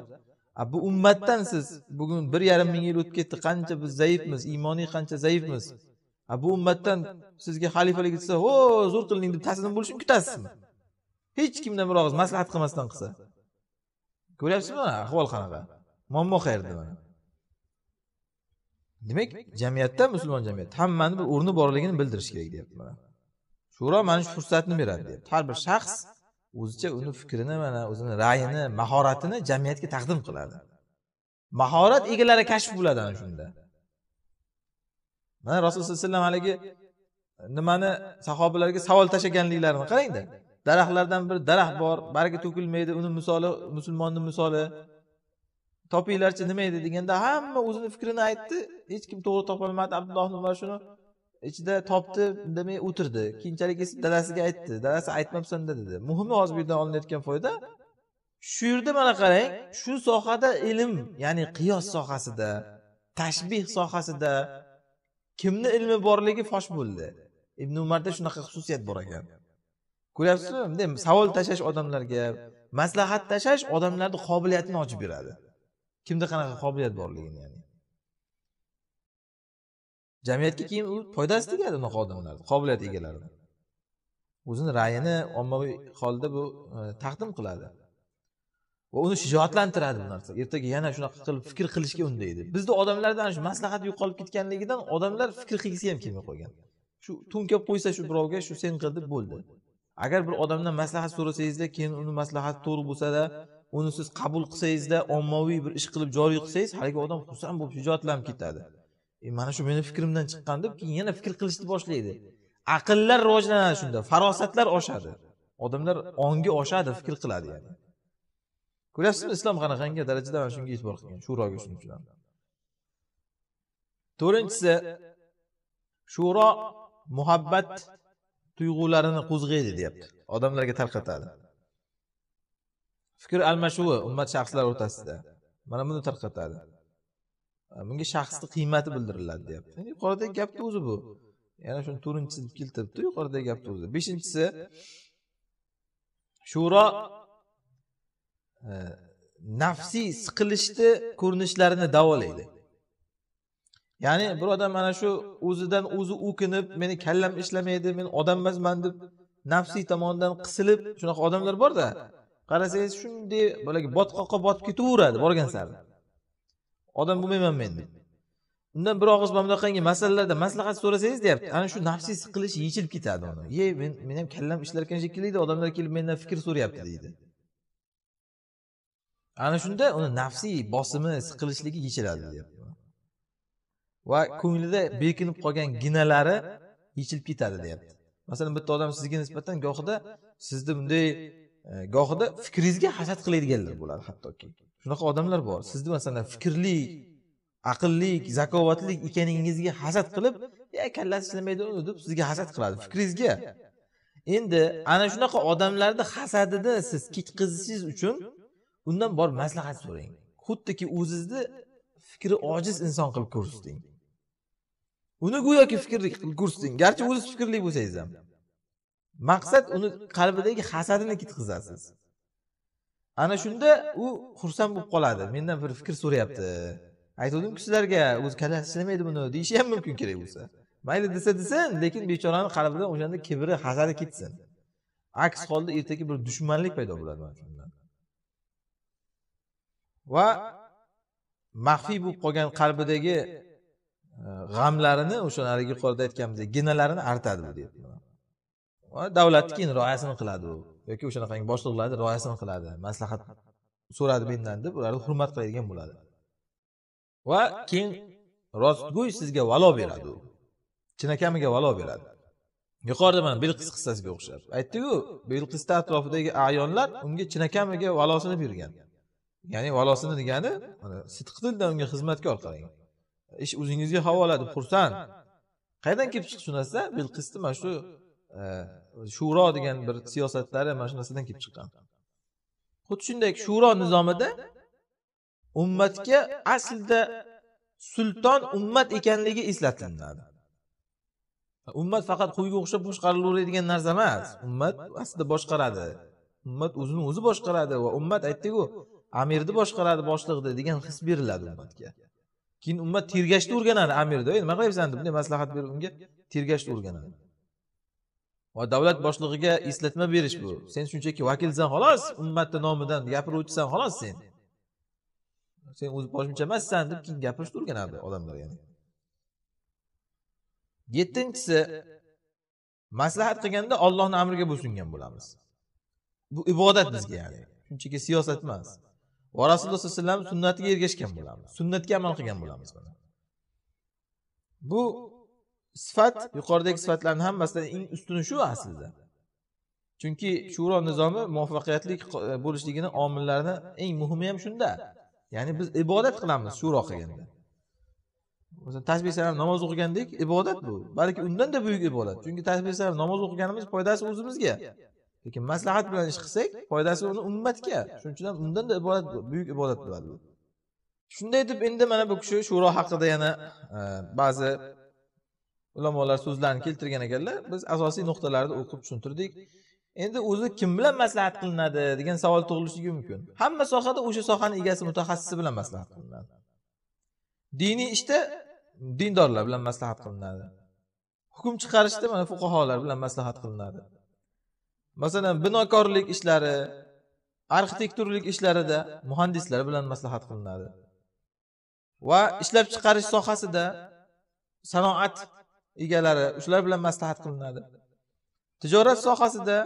bu ummatdan siz bugun bir yarim ming yil o'tib ketdi qancha biz zaifmiz iymoniy qancha zaifmiz a bu ummatdan sizga xalifalik desa ho zo'r qilding deb taslim bo'lishini kutasizmi hech kimdan bir og'iz maslahat qilmasdan qilsa ko'ryapsizmi ahvol qanaqa muammo qayerda mana demak jamiyatda musulmon jamiyat hammani bir o'rni borligini bildirish kerak deyapti mana shuro mana shu fursatni beradi deyapti har bir shaxs o'zicha uni fikrini mana o'zini ra'yini mahoratini jamiyatga taqdim qiladi mahorat egalari kashf bo'ladi ana shunda mana rasululloh sallallohu alayhi vasallam haligi e, nimani sahobalarga savol tashlaganliklarini qarangda daraxtlardan bir daraxt bor bargi to'kilmaydi uni misoli musulmonni misoli topinglarchi nima edi deganda hamma o'zini fikrini aytdi hech kim to'g'ri topolmadi abdulloh umar shuni ichida topdi indamay o'tirdi keyinchalik esa dadasiga aytdi dadasi aytmabsanda dedi muhimi hozir bu yerdan olinayotgan foyda shu yerda mana qarang shu sohada ilm ya'ni qiyos sohasida tashbih sohasida kimni ilmi borligi fosh bo'ldi ibn umarda shunaqa xususiyat bor ekan ko'ryapsizmi bunday savol tashlash odamlarga maslahat tashlash odamlarni qobiliyatini ochib beradi kimda qanaqa qobiliyat borligini ya'ni jamiyatga keyin u foydasi tegadi unaqa odamlarni qobiliyat egalarini o'zini ra'yini ommaviy holda bu e, taqdim qiladi va uni shijoatlantiradi bu narsa ertaga yana shunaqa qilib fikr qilishga undaydi bizda odamlarda ana shu maslahat yo'qolib ketganligidan odamlar fikr qilgisi ham kelmay qolgan shu to'nkab qo'ysa shu birovga shu sen qil deb bo'ldi agar bir odamdan maslahat so'rasangizda keyin uni maslahati to'g'ri bo'lsada uni siz qabul qilsangizda ommaviy bir ish qilib joriy qilsangiz haligi odam xursand bo'lib shijoatlanib ketadi e mana shu meni fikrimdan chiqqan deb keyin yana fikr qilishni boshlaydi aqllar rivojlanadi shunda farosatlar oshadi odamlar ongi oshadi fikr qiladi ya'ni ko'ryapsizmi islom qanaqangi darajada mana shunga e'tibor qilgan shuroga shuning uchun to'rtinchisi shuro muhabbat tuyg'ularini qo'zg'aydi deyapti odamlarga tarqatadi fikr almashuvi ummat shaxslar o'rtasida mana buni tarqatadi bunga shaxsni qiymati bildiriladi deyapti yuqoridagi gapni o'zi bu yana shuni to'rtinchisi keltiribdi yuqoridagi gapni o'zi beshinchisi shuro e, nafsiy siqilishni ko'rinishlarini davolaydi ya'ni bir odam mana shu o'zidan o'zi o'kinib meni kallam ishlamaydi men odam emasman deb nafsiy tomonidan qisilib shunaqa odamlar borda qarasangiz shunday bo'lagi botqoqqa botib ketaveradi borgan sari odam bo'lmayman men deb undan bir og'iz mana bunaqangi masalalarda maslahat so'rasangiz deyapti ana shu nafsiy siqilish yechilib ketadi uni ye men men ham kallam ekan shekilli odamlar kelib mendan fikr so'rayapti deydi ana shunda uni nafsiy bosimi siqilishligi yechiladi deyapti va ko'nglida bekinib qolgan ginalari yechilib ketadi deyapti masalan bitta odam sizga nisbatan gohida sizni bunday E, gohida fikringizga hasad qiladiganlar bo'ladi hattoki shunaqa odamlar bor sizni masalan fikrli aqlli zakovatli ekaningizga hasad qilib e kallasi ishlamaydi uni deb sizga hasad qiladi fikringizga endi ana shunaqa odamlarni hasadini siz ketqizishingiz uchun undan borib maslahat so'rang xuddiki o'zizni fikri ojiz inson qilib ko'rsating uni go'yoki fikrli qilib ko'rsating garchi o'ziz fikrli bo'lsangiz ham maqsad uni qalbidagi hasadini ketkazasiz ana shunda u xursand bo'lib qoladi mendan bir fikr so'rayapti aytuvdimku sizlarga o'zi kallasi ishlamaydi buni deyishi ham mumkin kerak bo'lsa mayli desa desin lekin bechorani qalbidan o'shanda kibri hasadi ketsin aks holda ertaga bir dushmanlik paydo bo'ladi mana va maxfiy bo'lib qolgan qalbidagi e, g'amlarini o'sha haligi yuqorida aytganimizdek ginalarini artadi bu deyapti davlatni keyin rioyasini qiladi u yoki o'shanaqangi boshliqlarni rioyasini qiladi maslahat so'radi mendan deb ularni hurmat qiladigan bo'ladi va keyin rostgo'y sizga valo beradi u chinakamiga valo beradi yuqorida mana bilqis qissasiga o'xshab aytdiku bilqisni atrofidagi ayonlar unga chinakamiga valosini bergan ya'ni valosini degani sidqi dildan unga xizmatkor qilgan ish o'zingizga havola deb xursand qayerdan kelib chiqdi shu narsa bilqisni mana shu e, shuro degan bir siyosatlari mana shu narsadan kelib chiqqan xuddi shunday shuro nizomida ummatga aslida sulton ummat ekanligi eslatilinadi ummat faqat qo'yga o'xshab boshqarilaveradigan narsa emas ummat aslida boshqaradi ummat o'zini o'zi boshqaradi va ummat aytdiku amirni boshqaradi boshliqni degan his beriladi ummatga keyin ummat tergashni o'rganadi amirni nima qilyapsan deb bunday maslahat berib unga tergashni o'rganadi va davlat boshlig'iga eslatma berish bu sen shunchaki vakilsan xolos ummatni nomidan gapiruvchisan xolos sen sen o'zi boshimcha emassan deb keyin turgan hali odamlar ya'ni yettinchisi maslahat qilganda ollohni amriga bo'ysungan bo'lamiz bu ibodat bizga ya'ni shunchaki siyosat emas va rasululloh sallallohu alayhi vasallam sunnatiga ergashgan bo'lamiz sunnatga amal qilgan bo'lamiz bu sifat yuqoridagi sifatlarni hammasidan eng ustuni shu aslida chunki shuro nizomi muvaffaqiyatli e, bo'lishligini omillarini eng muhimi ham shunda ya'ni biz ibodat qilamiz shuro qilganda tasbeh salam namoz o'qigandek ibodat bu balki undanda buyuk ibodat chunki tasbeh salam namoz o'qiganimiz foydasi o'zimizga lekin maslahat bilan ish qilsak foydasi uni ummatga shuning uchun ham undanda ibodat buyuk ibodat bo'ladi shunday deb endi mana bu kishi shuro haqida yana e, ba'zi ulamolar so'zlarini keltirgan ekanlar biz asosiy nuqtalarni o'qib tushuntirdik endi o'zi kim bilan maslahat qilinadi degan savol tug'ilishligi mumkin hamma sohada o'sha sohani egasi mutaxassisi bilan maslahat qilinadi diniy ishda işte, dindorlar bilan maslahat qilinadi hukm chiqarishda mana fuqarolar bilan maslahat qilinadi masalan binokorlik ishlari arxitekturalik ishlarida muhandislar bilan maslahat qilinadi va ishlab chiqarish sohasida sanoat egalari shular bilan maslahat qilinadi tijorat sohasida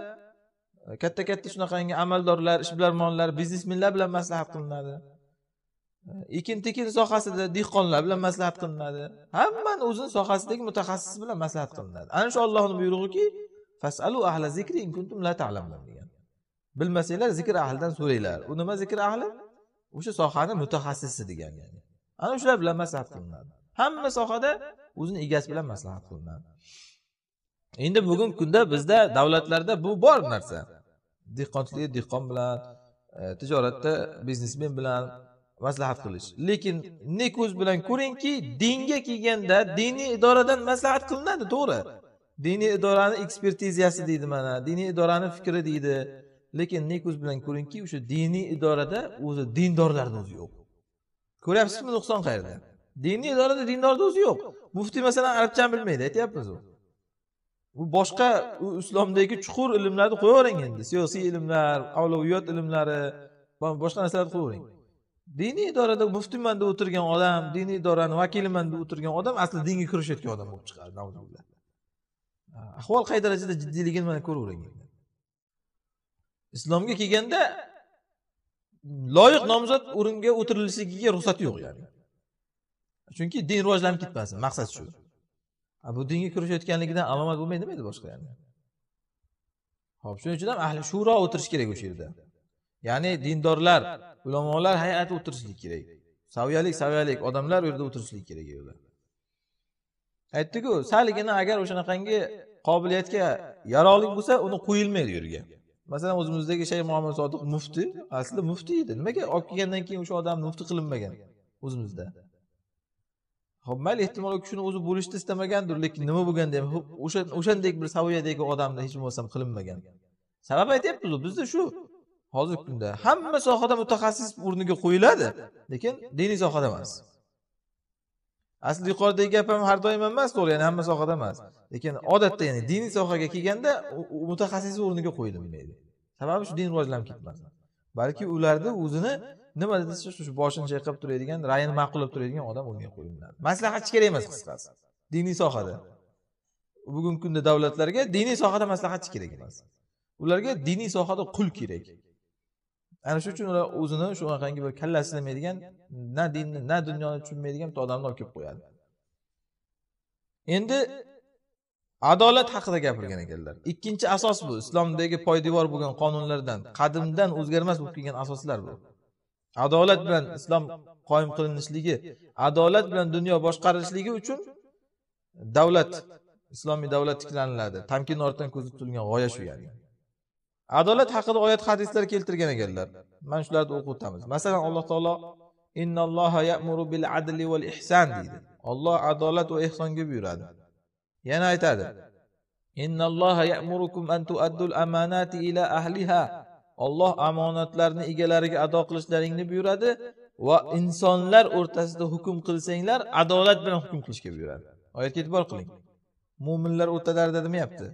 e, katta katta shunaqangi amaldorlar ishbilarmonlar biznesmenlar bilan maslahat qilinadi e, ekin tekin sohasida dehqonlar bilan maslahat qilinadi hammani o'zini sohasidagi mutaxassis bilan maslahat qilinadi ana shu ollohni buyrug'iki fasalu ahla zikri in kuntum la ta'lamun degan bilmasanglar zikr ahlidan so'ranglar u nima zikr ahli o'sha sohani mutaxassisi degan ya'ni ana shular bilan maslahat qilinadi hamma sohada o'zini egasi bilan maslahat qilinadi endi bugungi kunda bizda davlatlarda bu bor narsa dehqonchilik dehqon bilan e, tijoratda biznesmen bilan maslahat qilish lekin ne ko'z bilan ko'ringki dinga kelganda diniy idoradan maslahat qilinadi to'g'ri diniy idorani ekspertiziyasi deydi mana diniy idorani fikri deydi lekin ne ko'z bilan ko'ringki o'sha diniy idorada o'zi dindorlarni o'zi yo'q ko'ryapsizmi nuqson qayerda diniy idorada dindor o'zi yo'q muftiy masalan arabchani bilmaydi aytyapmiz u u boshqa u islomdagi chuqur ilmlarni qo'yavering endi siyosiy ilmlar avloviyot ilmlari boshqa narsalarni qo'yavering diniy idorada muftiyman deb o'tirgan odam diniy idorani vakiliman deb o'tirgan odam asli dinga kirishayotgan odam bo'lib chiqadi ahvol qay darajada jiddiyligini mana ko'ravering islomga kelganda loyiq nomzod o'ringa o'tirilishligiga ruxsat yo'q ya'ni chunki din rivojlanib ketmasin maqsad shu bu dinga kirishayotganligidan alomat bo'lmaydi edi boshqa yani ho'p shuning uchun ham ahli shuro o'tirish kerak o'sha yerda ya'ni dindorlar ulamolar hay'ati o'tirishlik kerak saviyalik saviyalik odamlar u yerda o'tirishlik kerak u yerda aytdiku salgina agar o'shanaqangi qobiliyatga yaroqlik bo'lsa uni qo'yilmaydi u yerga masalan o'zimizdagi shayx muhammad sodiq muftiy aslida muftiy edi nimaga olib kelgandan keyin o'sha odam mufti qilinmagan o'zimizda ho'p mayli ehtimol u kishini o'zi bo'lishni istamagandir lekin nima bo'lganda ham o'sha o'shandek bir saviyadagi odamni hech bo'lmasam qilinmagan sabab aytyapmiz bizda shu hozirgi kunda hamma sohada mutaxassis o'rniga qo'yiladi lekin diniy sohada emas aslida yuqoridagi gap ham har doim emas to'g'ri ya'ni hamma sohada emas lekin odatda ya'ni diniy sohaga kelganda mutaxassis o'rniga qo'yilmaydi sababi shu din rivojlanib ketmasin balki ularni o'zini nima desa shu boshini chayqab turadigan rayini ma'qul qilib turadigan odam o'rniga qo'yiladi maslahatchi kerak emas qisqasi diniy sohada bugungi kunda davlatlarga diniy sohada maslahatchi kerak emas ularga diniy sohada qul kerak ana shuning uchun ular o'zini shunaqangi bir kalla silamaydigan na dinni na dunyoni tushunmaydigan bitta odamni olib kelib qo'yadi endi adolat haqida gapirgan ekanlar ikkinchi asos bu islomdagi poydevor bo'lgan qonunlardan qadimdan o'zgarmas bo'lib kelgan asoslar bu adolat bilan islom qoyim qilinishligi adolat bilan dunyo boshqarilishligi uchun davlat islomiy davlat tiklaniladi tamkin ortidan ko'zda tutilgan g'oya shu ya'ni adolat haqida oyat hadislar keltirgan ekanlar mana shularni o'qib o'tamiz masalan alloh taolo innalloha ya'muru bil adli val ihson deydi olloh adolat va ehsonga buyuradi yana aytadi innalloha ya'murukum an tu'addul amanati ila ahliha olloh omonatlarni egalariga ado qilishlaringni buyuradi va insonlar o'rtasida hukm qilsanglar adolat bilan hukm qilishga buyuradi oyatga e'tibor qiling mo'minlar o'rtalarida demayapti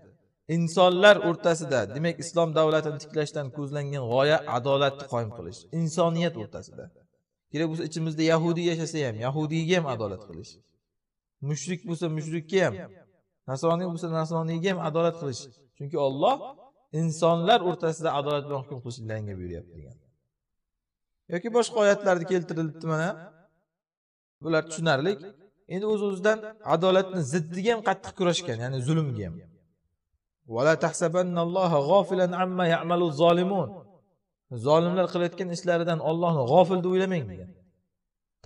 insonlar o'rtasida demak islom davlatini tiklashdan ko'zlangan g'oya adolatni qoyim qilish insoniyat o'rtasida kerak bo'lsa ichimizda yahudiy yashasa ham yahudiyga ham adolat qilish mushrik bo'lsa mushrikka ham nasroniy bo'lsa nasroniyga ham adolat qilish chunki olloh insonlar o'rtasida adolat bilan hukm qilishinglarga buyuryapti degan yoki boshqa oyatlarda keltirilibdi mana bular tushunarli endi o'z o'zidan adolatni ziddiga ham qattiq kurashgan ya'ni zulmga ham zolimlar qilayotgan ishlaridan ollohni g'ofil deb o'ylamang degan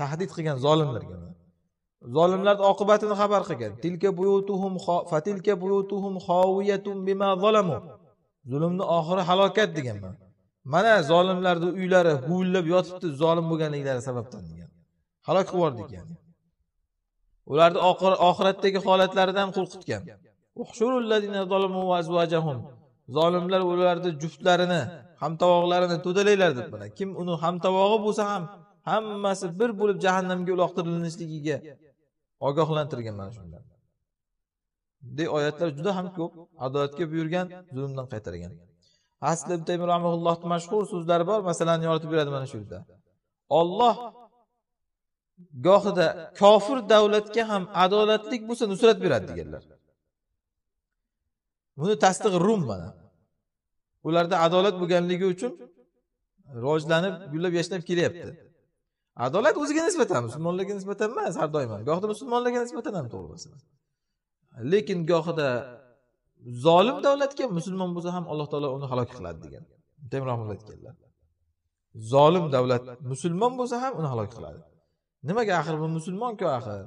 tahdid qilgan zolimlarga zolimlarni oqibatini xabar qilgan tilka buyutuhum fatilka buyutuhum bima zalamu zulmni oxiri halokat deganman mana zolimlarni uylari huvillab yotibdi zolim bo'lganliklari sababdan degan halok qilib yubordik ya'ni ularni oxiratdagi holatlaridan qo'rqitgan zolimlar ularni juftlarini hamtovoqlarini to'dalanglar deb mana kim uni hamtovog'i bo'lsa ham hammasi bir bo'lib jahannamga uloqtirilishligiga ogohlantirgan mana shunda bunday oyatlar juda ham ko'p adolatga buyurgan zulmdan qaytargan asli ibn taymir mashhur so'zlari bor masalan yoritib beradi mana shu yerda olloh gohida kofir davlatga ham adolatlik bo'lsa nusrat beradi deganlar buni tasdiq rum mana ularda adolat bo'lganligi uchun rivojlanib gullab yashnab kelyapti adolat o'ziga nisbatan musulmonlarga nisbatan emas har doim ham gohida musulmonlarga nisbatan ham to'g'ri lekin gohida zolim davlatga musulmon bo'lsa ham alloh taolo uni halok qiladi degan aytganlar zolim davlat musulmon bo'lsa ham uni halok qiladi nimaga axir bu musulmonku axir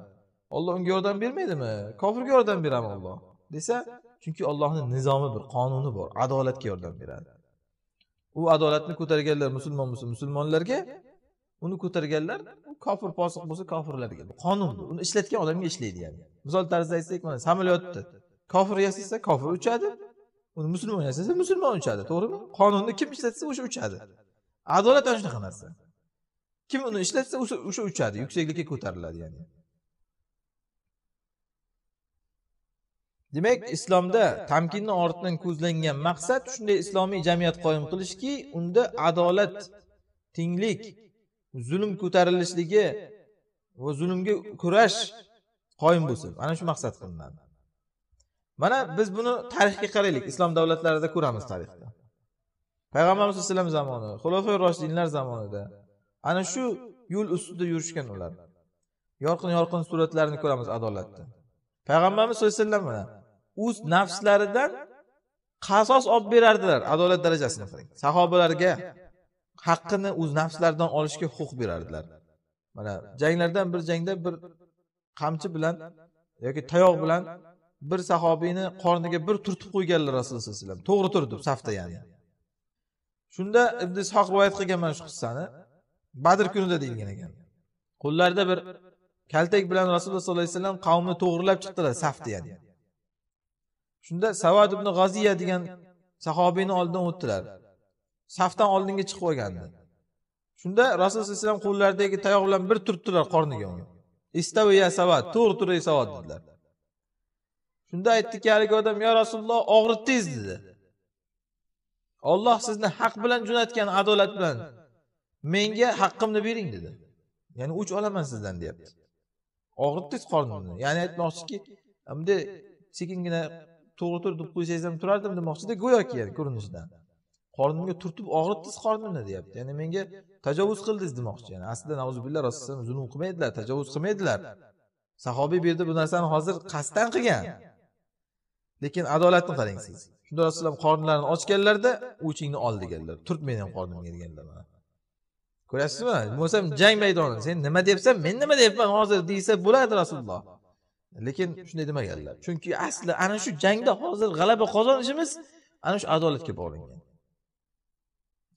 olloh unga yordam bermaydimi kofirga yordam beradimi olloh desa chunki ollohni nizomi bir qonuni bor adolatga yordam beradi u adolatni ko'targanlar musulmon bo'lsa musulmonlarga uni ko'targanlar kofir posiq bo'lsa kofirlarga bu qonun uni ishlatgan odamga ishlaydi ya'ni misol tarzida aytsak mana samolyotni kofir yasasa kofir uchadi uni musulmon yasasa musulmon uchadi to'g'rimi qonunni kim ishlatsa o'sha uchadi adolat ana shunaqa narsa kim uni ishlatsa o'sha o'sha uchadi yuksaklikka ko'tariladi ya'ni demak islomda tamkinni ortidan ko'zlangan maqsad shunday islomiy jamiyat qoyim qilishki unda adolat tenglik zulm ko'tarilishligi va zulmga kurash qoyim bo'lsin mana shu maqsad qilinadi mana biz buni tarixga qaraylik islom davlatlarida ko'ramiz tarixda payg'ambarimiz alayhi vasallam zamoni xulofay roshidinlar zamonida ana shu yo'l ustida yurishgan ular yorqin yorqin suratlarini ko'ramiz adolatni payg'ambarimiz sallallohu alayhi vasallam o'z nafslaridan qasos olib berardilar adolat darajasini sahobalarga haqqini o'z nafslaridan olishga huquq berardilar mana janglardan bir jangda bir qamchi bilan yoki tayoq bilan bir sahobiyni qorniga bir turtib qo'yganlar rasululloh sallallohu alayhi vasallam to'g'ri turdi safda ya'ni shunda ibn ishoq rivoyat qilgan mana shu qissani badr kunida deyilgan ekan qo'llarida bir kaltak bilan rasululloh sollallohu alayhi vasallam qavmni to'g'irlab chiqdilar safda ya'ni shunda savad ibn g'aziya degan sahobiyni oldidan o'tdilar safdan oldinga chiqib olgandi shunda rasululloh vasallam qo'llaridagi tayoq bilan bir turtdilar qorniga uni istavi ya savat to'g'ri turay savat dedilar shunda aytdiki haligi odam yo rasululloh og'ritdingiz dedi olloh sizni haq bilan jo'natgan adolat bilan menga haqqimni bering dedi ya'ni o'ch olaman sizdan deyapti og'ritdingiz qornimni ya'ni aytmoqchiki bunday sekingina to'g'ri tur deb qo'ysangiz ham turardim demoqchida go'yoki yani ko'rinishidan qornimga turtib og'ritdingiz qornimni deyapti ya'ni menga tajovuz qildingiz demoqchi ya'ni aslida nauzubillah rasululloh zulm qilmaydilar tajovuz qilmaydilar sahobiy bu yerda bu narsani hozir qasddan qilgan lekin adolatni qarang siz shunda rasululloh qornlarini u o'chingni ol deganlar turt meni ham qornimga deganlar mana ko'rasizmi bo'lmasam jang maydoni sen nima deyapsan men nima deyapman hozir deysa bo'ladi rasululloh lekin shunday demaganlar chunki asli ana shu jangda hozir g'alaba qozonishimiz ana shu adolatga bog'langan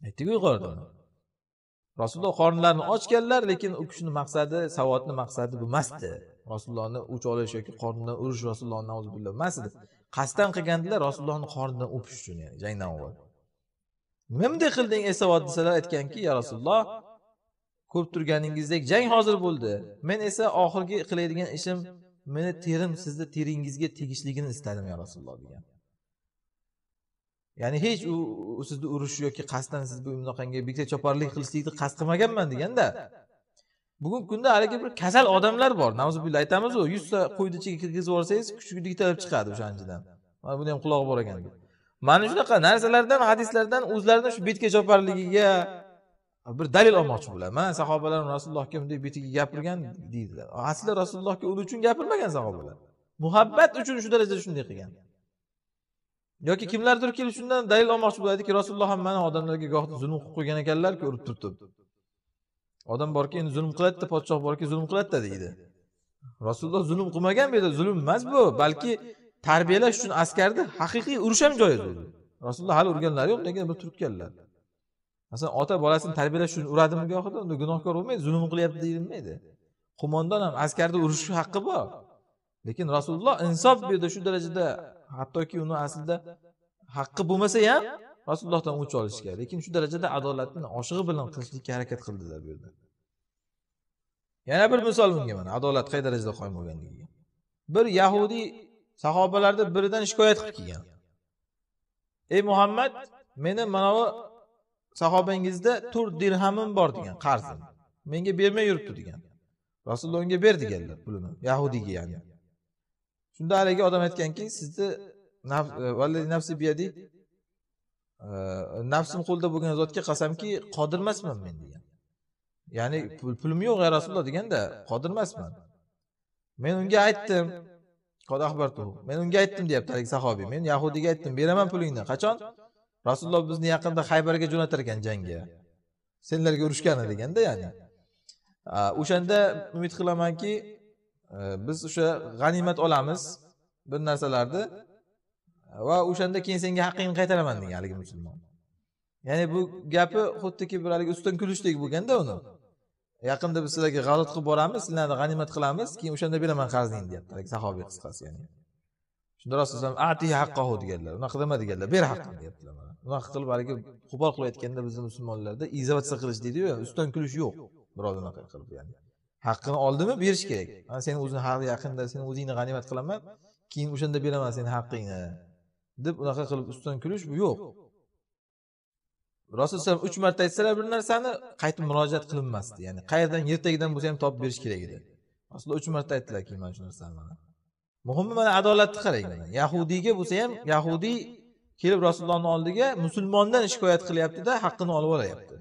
aytdiku e, uyg'urda rasululloh qornlarini ochganlar lekin u kishini maqsadi savodni maqsadi bu emasdi rasulullohni o'ch olish yoki qornidan urish rasulullohni billah emas edi qasddan qilgandilar rasulullohni qornidan o'pish uchun ya'ni jangdan avval nima bunday qilding ey savod desalar aytganki ya rasululloh ko'rib turganingizdek jang hozir bo'ldi men esa oxirgi qiladigan ishim meni terim sizni teringizga tegishligini istadim ya rasululloh degan ya'ni hech u sizni urish yoki qasddan sizni bunaqangi bitta choparlik qilishlikni qasd qilmaganman deganda bugungi kunda haligi bir kasal odamlar bor nazubillah aytamizu yuzta qo'yni ichiga kirgizib yuborsangiz kuchukdek talab chiqadi o'shani ichidan mana buni ham qulog'i bor ekan mana shunaqa narsalardan hadislardan o'zlarini shu betga choparligiga bir dalil olmoqchi bo'laman sahobalar rasulullohga bunday betiga gapirgan deydilar aslida rasulullohga uni uchun gapirmagan sahobalar muhabbat uchun shu darajada shunday qilgan yoki kimlardir kelib shundan dalil olmoqchi bo'ladiki rasululloh ham mana odamlarga gohida zulm qilib qo'ygan ekanlarku urib turib odam borki endi zulm qiladida podshoh borki zulm qiladida deydi rasululloh zulm qilmagan bu yerda zulm emas bu balki tarbiyalash uchun askarni haqiqiy urush ham joiz rasululloh hali urganlari yo'q lekin bir turtganlar masalan ota bolasini tarbiyalash uchun uradimi gohida unda gunohkor bo'lmaydi zulm qilyapti deyilmaydi qo'mondon ham askarni urush haqqi bor lekin rasululloh insof bu yerda shu darajada hattoki uni aslida haqqi bo'lmasa ham rasulullohdan o'ch olishga lekin shu darajada adolatni oshig'i bilan qilishlikka harakat qildilar bu yerda yana bir misol bunga mana adolat qay darajada qoyim bo'lganligiga bir yahudiy sahobalarni biridan shikoyat qilib kelgan ey muhammad meni manavi sahobangizda to'rt dirhamim bor degan qarzim menga bermay yuribdi degan rasululloh unga ber deganlar pulini yahudiyga ya'ni shunda haligi odam aytganki sizni e, nafsi biyadi e, nafsim qo'lida bo'lgan zotga qasamki qodir emasman men degan ya'ni pulim yo'q ya rasululloh deganda qodir emasman men unga aytdim men unga aytdim deyapti haligi sahobiy men yahudiyga aytdim beraman pulingni qachon rasululloh bizni yaqinda haybarga jo'natar ekan jangga senlarga urushgani deganda ya'ni o'shanda umid qilamanki biz o'sha g'animat olamiz bir narsalarni va o'shanda keyin senga haqqingni qaytaraman degan haligi musulmon ya'ni bu gapi xuddiki bir haligi ustidan kulishdek bo'lganda uni yaqinda biz sizlarga g'alat qilib boramiz sizlarni g'animat qilamiz keyin o'shanda beraman qarzingni deyapti haligi sahobiy qisqasi ya'ni shunda rasululloh ati haqqahu deganlar unaqa qilma deganlar ber haqqini deyaptilar unaqa qilib haligi qo'pol aytganda bizni musulmonlarda izovatsiya qilish deydiyu ustidan kulish yo'q birovni unaqa qilib ya'ni haqqini oldimi berish kerak man seni o'zini haqi yaqinda seni o'zingni g'animat qilaman keyin o'shanda beraman seni haqqingni deb unaqa qilib ustidan kulish bu yo'q rasululloh alayhi uch marta aytsalar bir narsani qaytib murojaat qilinmasdi ya'ni qayerdan yer tagidan bo'lsa ham topib berish kerak edi rasululloh uch marta aytdilar keyin mana shu narsani muhimi mana adolatni qarang yahudiyga bo'lsa ham yahudiy kelib rasulullohni oldiga musulmondan shikoyat qilyaptida haqqini olib olyapti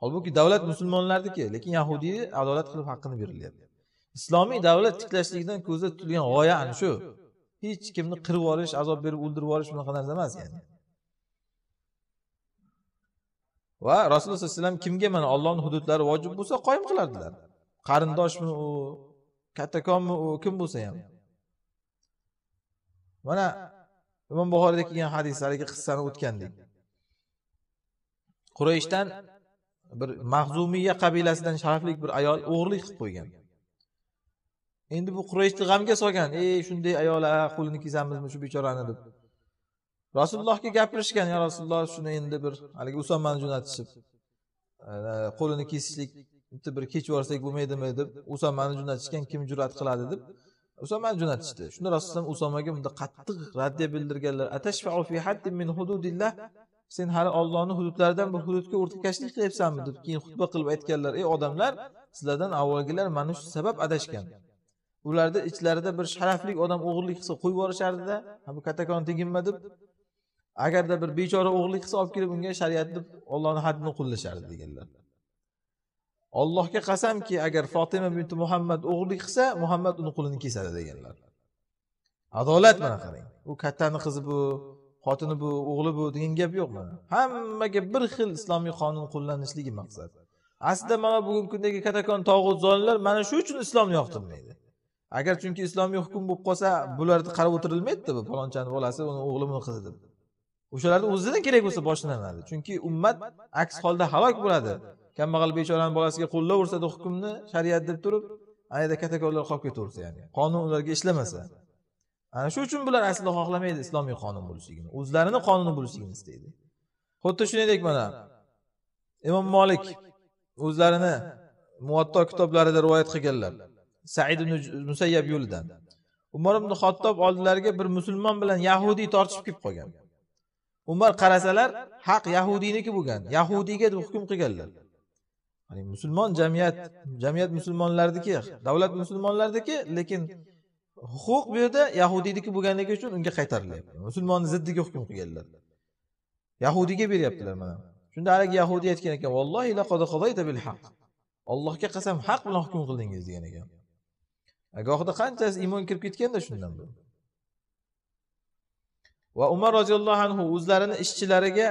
holbuki davlat musulmonlarniki lekin yahudiy adolat qilib haqqini berilyapti islomiy davlat tiklashlikdan ko'zda tutilgan g'oya ana shu hech kimni qirib yuborish azob berib o'ldirib yuborish bunaqa narsa emas ya'ni va rasululloh sallallohu alayhi vasallam kimga mana ollohni hududlari vojib bo'lsa qoyim qilardilar qarindoshmi u kattakonmi u kim bo'lsa ham mana imom buxoriyda kelgan hadis haligi qissani o'tgandik qurayshdan bir mahzumiya qabilasidan sharafli bir ayol o'g'irlik qilib qo'ygan endi bu qurayshni g'amga solgan ey shunday ayol a qo'lini kesamizmi shu bechorani deb rasulullohga gapirishgan ya rasululloh shuni endi bir haligi usomani jo'natishib qo'lini kesishlik bitta bir kechib yuborsak bo'lmaydimi deb usomani jo'natishgan kim jur'at qiladi deb usomani jo'natishdi shunda rasululloh usomaga bunda qattiq raddiya bildirganlar sen hali ollohni hududlaridan bu hududga o'rtakashlik qilyapsanmi deb keyin xutba qilib aytganlar ey odamlar sizlardan avvalgilar mana shu sabab adashgan ularni ichlarida bir sharafli odam o'g'irlik qilsa qo'yib yuborishardida bu katakon teginma deb agarda bir bechora o'g'irlik qilsa olib kelib unga shariat deb ollohni haddini qo'llashardi deganlar ollohga qasamki agar fotima binti muhammad o'g'irlik qilsa muhammad uni qo'lini kesadi deganlar adolat mana qarang u kattani qizi bu xotini bu o'g'li bu degan gap mana hammaga bir xil islomiy qonun qo'llanishligi maqsad aslida mana bugungi kundagi katakon tog'u zolimlar mana shu uchun islomni yoqtirmaydi agar chunki islomiy hukm bo'lib qolsa bularni qarab o'tirilmaydida bu palonchani bolasi uni o'g'li buni qizi deb o'shalarni o'zidan kerak bo'lsa boshlanadi chunki ummat aks holda halok bo'ladi kambag'al bechorani bolasiga qo'llaversadi hukmni shariat deb turib anada katakonlar qolib ketaversa ya'ni qonun ularga ishlamasa ana shu uchun bular aslida xohlamaydi islomiy qonun bo'lishligini o'zlarini qonuni bo'lishligini istaydi xuddi shuningdek mana imom molik o'zlarini muvatto kitoblarida rivoyat qilganlar said ibn musayyab yo'lidan umar ibn xattob oldilariga bir musulmon bilan yahudiy tortishib kelib qolgan umar qarasalar haq yahudiyniki bo'lgan yahudiyga deb hukm qilganlar musulmon jamiyat jamiyat musulmonlarniki davlat musulmonlarniki lekin huquq bu yerda yahudiyniki bo'lganligi uchun unga qaytarilyapti musulmonni ziddiga hukm qilganlar yahudiyga beryaptilar mana shunda haligi yahudiy aytgan ekan vallohi bil allohga qasam haq bilan hukm qildingiz degan ekan gohida qanchasi iymon kirib ketganda shundan bu va umar roziyallohu anhu o'zlarini ishchilariga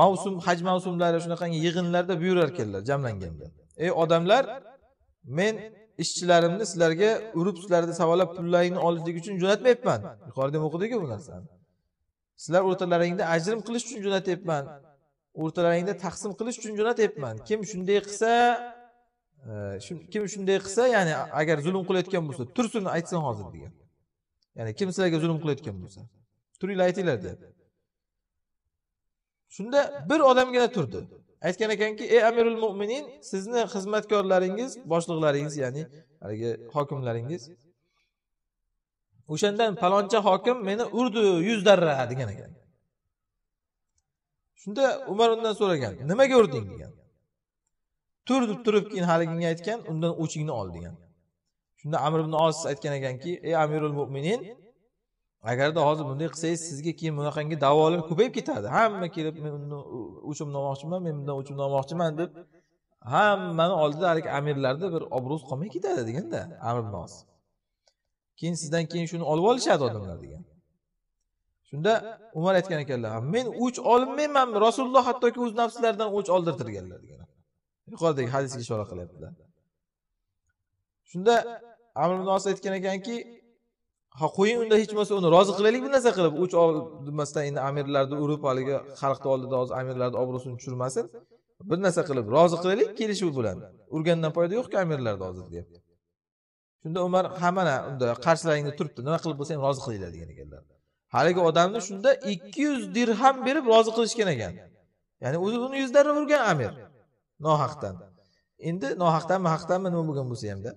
mavsum haj mavsumlari shunaqangi yig'inlarda buyurar ekanlar jamlanganda ey odamlar men ishchilarimni sizlarga urib sizlarni savalab pullaringni olishlik uchun jo'natmayapman yuqorida ham o'qidiku bu narsani sizlar o'rtalaringda ajrim qilish uchun jo'natyapman o'rtalaringda taqsim qilish uchun jo'natyapman kim shunday qilsa e, kim shunday qilsa ya'ni agar zulm qilayotgan bo'lsa tursin aytsin hozir degan ya'ni kim sizlarga zulm qilayotgan bo'lsa turinglar aytinglar deyapti shunda bir odamgina turdi aytgan ekanki ey amirul mo'minin sizni xizmatkorlaringiz boshliqlaringiz ya'ni haligi hokimlaringiz o'shandan paloncha hokim meni urdi yuz darra degan ekan shunda umar undan so'ragan nimaga urding degan tur deb turib keyin haliginga aytgan undan o'chingni ol degan shunda amir ibn os aytgan ekanki ey amirul mo'minin agarda hozir bunday qilsangiz sizga keyin bunaqangi davolar ko'payib ketadi hamma kelib men undan o'chimni olmoqchiman men bundan o'chimni olmoqchiman deb hammani oldida haligi amirlarda bir obro'z qolmay ketadi deganda amir nos keyin sizdan keyin shuni olib olishadi odamlar degan shunda umar aytgan ekanlar men o'ch olinmayman rasululloh hattoki o'z nafslaridan o'ch oldirtirganlar degan yuqoridagi hadisga ishora qilyaptilar shunda amir nos aytgan ekanki ha qo'ying unda hech bo'lmasa uni rozi qilaylik bir narsa qilib o'ch olmasdan endi amirlarni urib haligi xalqni oldida hozir amirlarni obro'sini tushirmasin bir narsa qilib rozi qilaylik kelishuv bilan urgandan foyda yo'qku amirlarni hozir deyapti shunda umar ha mana unda qarshilaringda turibdi nima qilib bo'lsa ham rozi qilinglar degan ekanlar haligi odamni shunda ikki yuz dirham berib rozi qilishgan ekan ya'ni o'zi uni yuzdan urgan amir nohaqdan endi nohaqdanmi haqdanmi nima bo'lgan bo'lsa hamda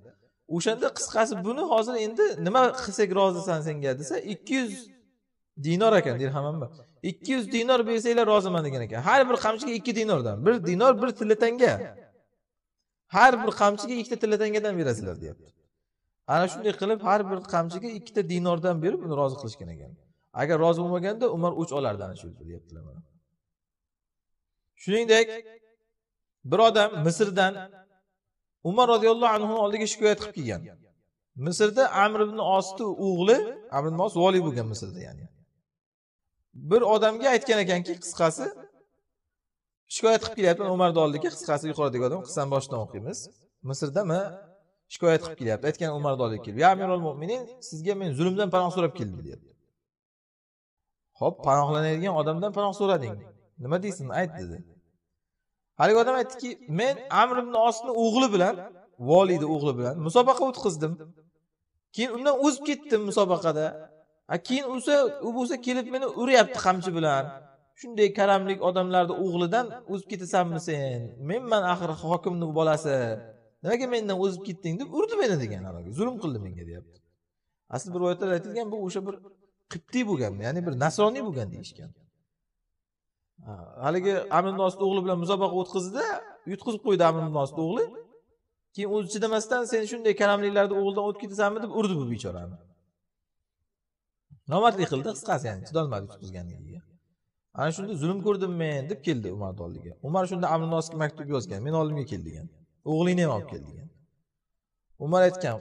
o'shanda qisqasi buni hozir endi nima qilsak rozisan senga desa ikki yuz dinor ekan dirham emas ikki yuz dinor bersanglar roziman degan ekan har bir qamchiga ikki dinordan bir dinor bir tilla tanga har bir qamchiga ikkita tilla tangadan berasizlar deyapti ana shunday qilib har bir qamchiga ikkita dinordan berib uni rozi qilishgan ekan agar rozi bo'lmaganda umar o'ch olardi ana shu deyaptilar shuningdek bir odam misrdan umar roziyallohu anhu oldiga shikoyat qilib kelgan misrda amr ibn osni o'g'li amr ibn os voliy bo'lgan misrda ya'ni bir odamga aytgan ekanki qisqasi shikoyat qilib kelyapti umarni oldiga qisqasi yuqoridagi odam qissani boshidan o'qiymiz misrdami shikoyat qilib kelyapti aytgan umarni oldiga kelib ya amirul mo'minin sizga men zulmdan panoh so'rab keldim deyapti ho'p panohlanadigan odamdan panoh so'rading nima deysan ayt dedi haligi odam aytdiki men amr ibn osni o'g'li bilan voliyni o'g'li bilan musobaqa o'tkazdim keyin undan o'zib ketdim musobaqada keyin o'sa u bo'lsa kelib meni uryapti qamchi bilan shunday karamlik odamlarni o'g'lidan o'zib ketasanmi sen menman axir hokimni bolasi nimaga mendan o'zib ketding deb urdi meni degan zulm qildi menga deyapti asli bir rivoyatlarda aytilgan bu o'sha bir qibtiy bo'lgan ya'ni bir nasroniy bo'lgan deyishgan haligi amir nosid o'g'li bilan musobaqa o'tkazdi yutqizib qo'ydi amir nosid o'g'li keyin o'zi chidamasdan sen shunday karamliklarni o'g'lidan o'tib ketasanmi deb urdi bu bechorani nomardlik qildi qisqasi ya'ni chidolmadi yutqizganligiga ana shunda zulm ko'rdim men deb keldi umarni oldiga umar shunda amir nosidga maktub yozgan meni oldimga kel degan o'g'lingni ham olib kel degan umar aytgan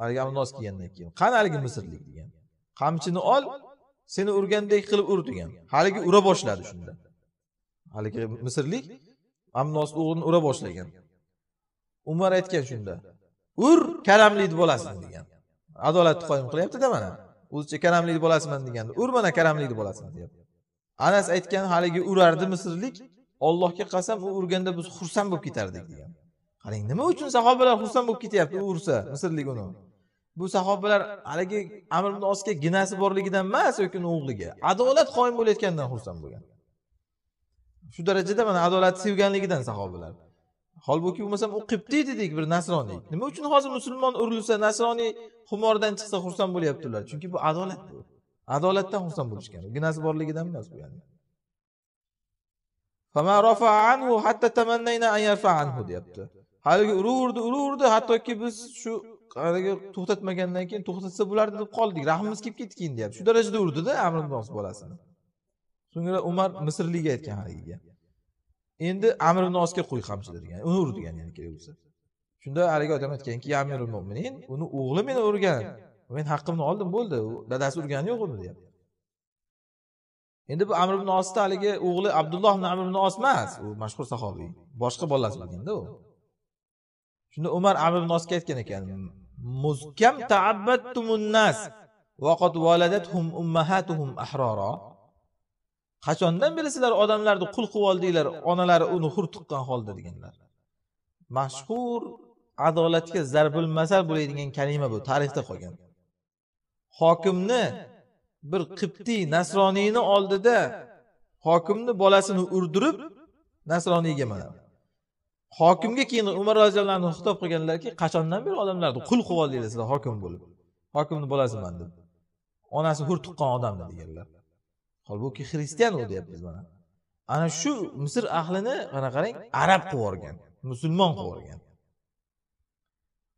haligi amir nosid kelgandan keyin qani haligi misrlik degan qamchini ol seni urgandek qilib ur degan haligi ura boshladi shunda haligi misrlik amnos o'g'lini ura boshlagan umar aytgan shunda ur karamlik bolasiz degan adolatni qoyim qilyaptida mana o'zicha karamlik bolasiman deganda ur mana karamlik bolasan deyapti anas aytgan haligi urardi misrlik ollohga qasam u urganda biz xursand bo'lib ketardik degan qarang nima uchun sahobalar xursand bo'lib ketyapti u ursa misrlik uni bu sahobalar haligi amr ibn osga ginasi borligidan emas yoki o'g'liga adolat qoyim bo'layotganidan xursand bo'lgan shu darajada mana adolatni sevganligidan sahobalar holbuki bo'lmasam u qibtiy dedik bir nasroniy nima uchun hozir musulmon urilsa nasroniy xumordan chiqsa xursand bo'lyapti ular chunki bu adolat bu adolatdan xursand bo'lishgan ginasi borligidan emas bu deyapti haligi uraverdi uraverdi hattoki biz shu haligi to'xtatmagandan keyin to'xtatsa bo'lardi deb qoldik rahmimiz kelib ketdi keyin deyapti shu darajada urdida amr ibn bolasini so'ngra umar misrlikka aytgan haligiga endi amir ibn qo'y qamchi degan uni ur degan yani kerak bo'lsa shunda haligi odam aytganki amir mo'minin uni o'g'li meni urgan men haqqimni oldim bo'ldi dadasi urgani yo'q uni deyapti endi bu amr ibn haligi o'g'li abdulloh ibn amr ibn emas u mashhur sahobiy boshqa bolasi bo'lganda u shunda umar amr ibn aytgan ekan muzkam taabbatumunnas ummahatuhum ahroro qachondan beri sizlar odamlarni qul qilib oldinglar onalari uni hur tuqqan holda deganlar mashhur adolatga zarbul masal bo'ladigan kalima bu tarixda qolgan hokimni bir qibtiy nasroniyni oldida hokimni bolasini urdirib nasroniyga mana hokimga keyin umar roziyallohu anhu xitob qilganlarki qachondan beri odamlarni qul qilib oldinglar sizlar hokim bo'lib hokimni bolasiman deb onasi hur tuqqan odamni deganlar holbuki xristian u deyapmiz mana ana shu misr ahlini mana qarang arab qilib yuborgan musulmon qilib yuborgan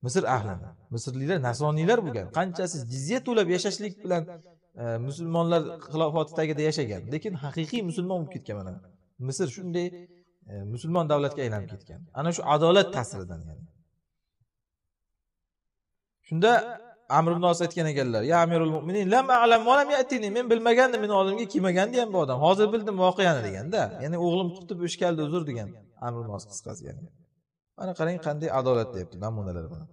misr ahlini misrliklar nasroniylar bo'lgan qanchasi jizya to'lab yashashlik e, bilan musulmonlar xilofati tagida yashagan lekin haqiqiy musulmon bo'lib ketgan mana misr shunday e, musulmon davlatga aylanib ketgan ana shu adolat ta'siridan shunda amr ibn aytgan ekanlar ya amirul mo'minin lam alam valam yatini men bilmagandim meni oldimga kelmagandi ham bu odam hozir bildim voqeani deganda ya'ni o'g'lim qutib o'sh keldi uzr degan amr ibn qisqasi ya'ni mana qarang qanday adolat deyapti namunalar mana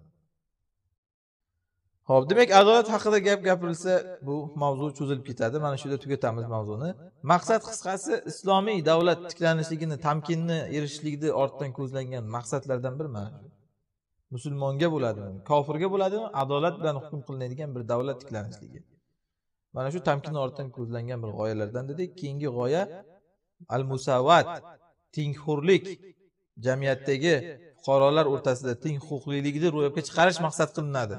ho'p demak adolat haqida gap gapirilsa bu mavzu cho'zilib ketadi mana shu yerda tugatamiz mavzuni maqsad qisqasi islomiy davlat tiklanishligini tamkinni erishishlikni ortidan ko'zlangan maqsadlardan biri mana musulmonga bo'ladimi kofirga bo'ladimi adolat bilan hukm qilinadigan bir davlat tiklanishligi mana shu tamkin ortidan ko'zlangan bir g'oyalardan dedik keyingi g'oya al musavat tengxo'rlik jamiyatdagi fuqarolar o'rtasida teng huquqlilikni ro'yobga chiqarish maqsad qilinadi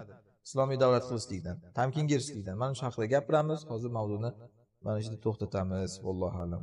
islomiy davlat qilishlikdan tamkinga erishishlikdan mana shu haqida gapiramiz hozir mavzuni mana shu yerda to'xtatamiz vallohu alam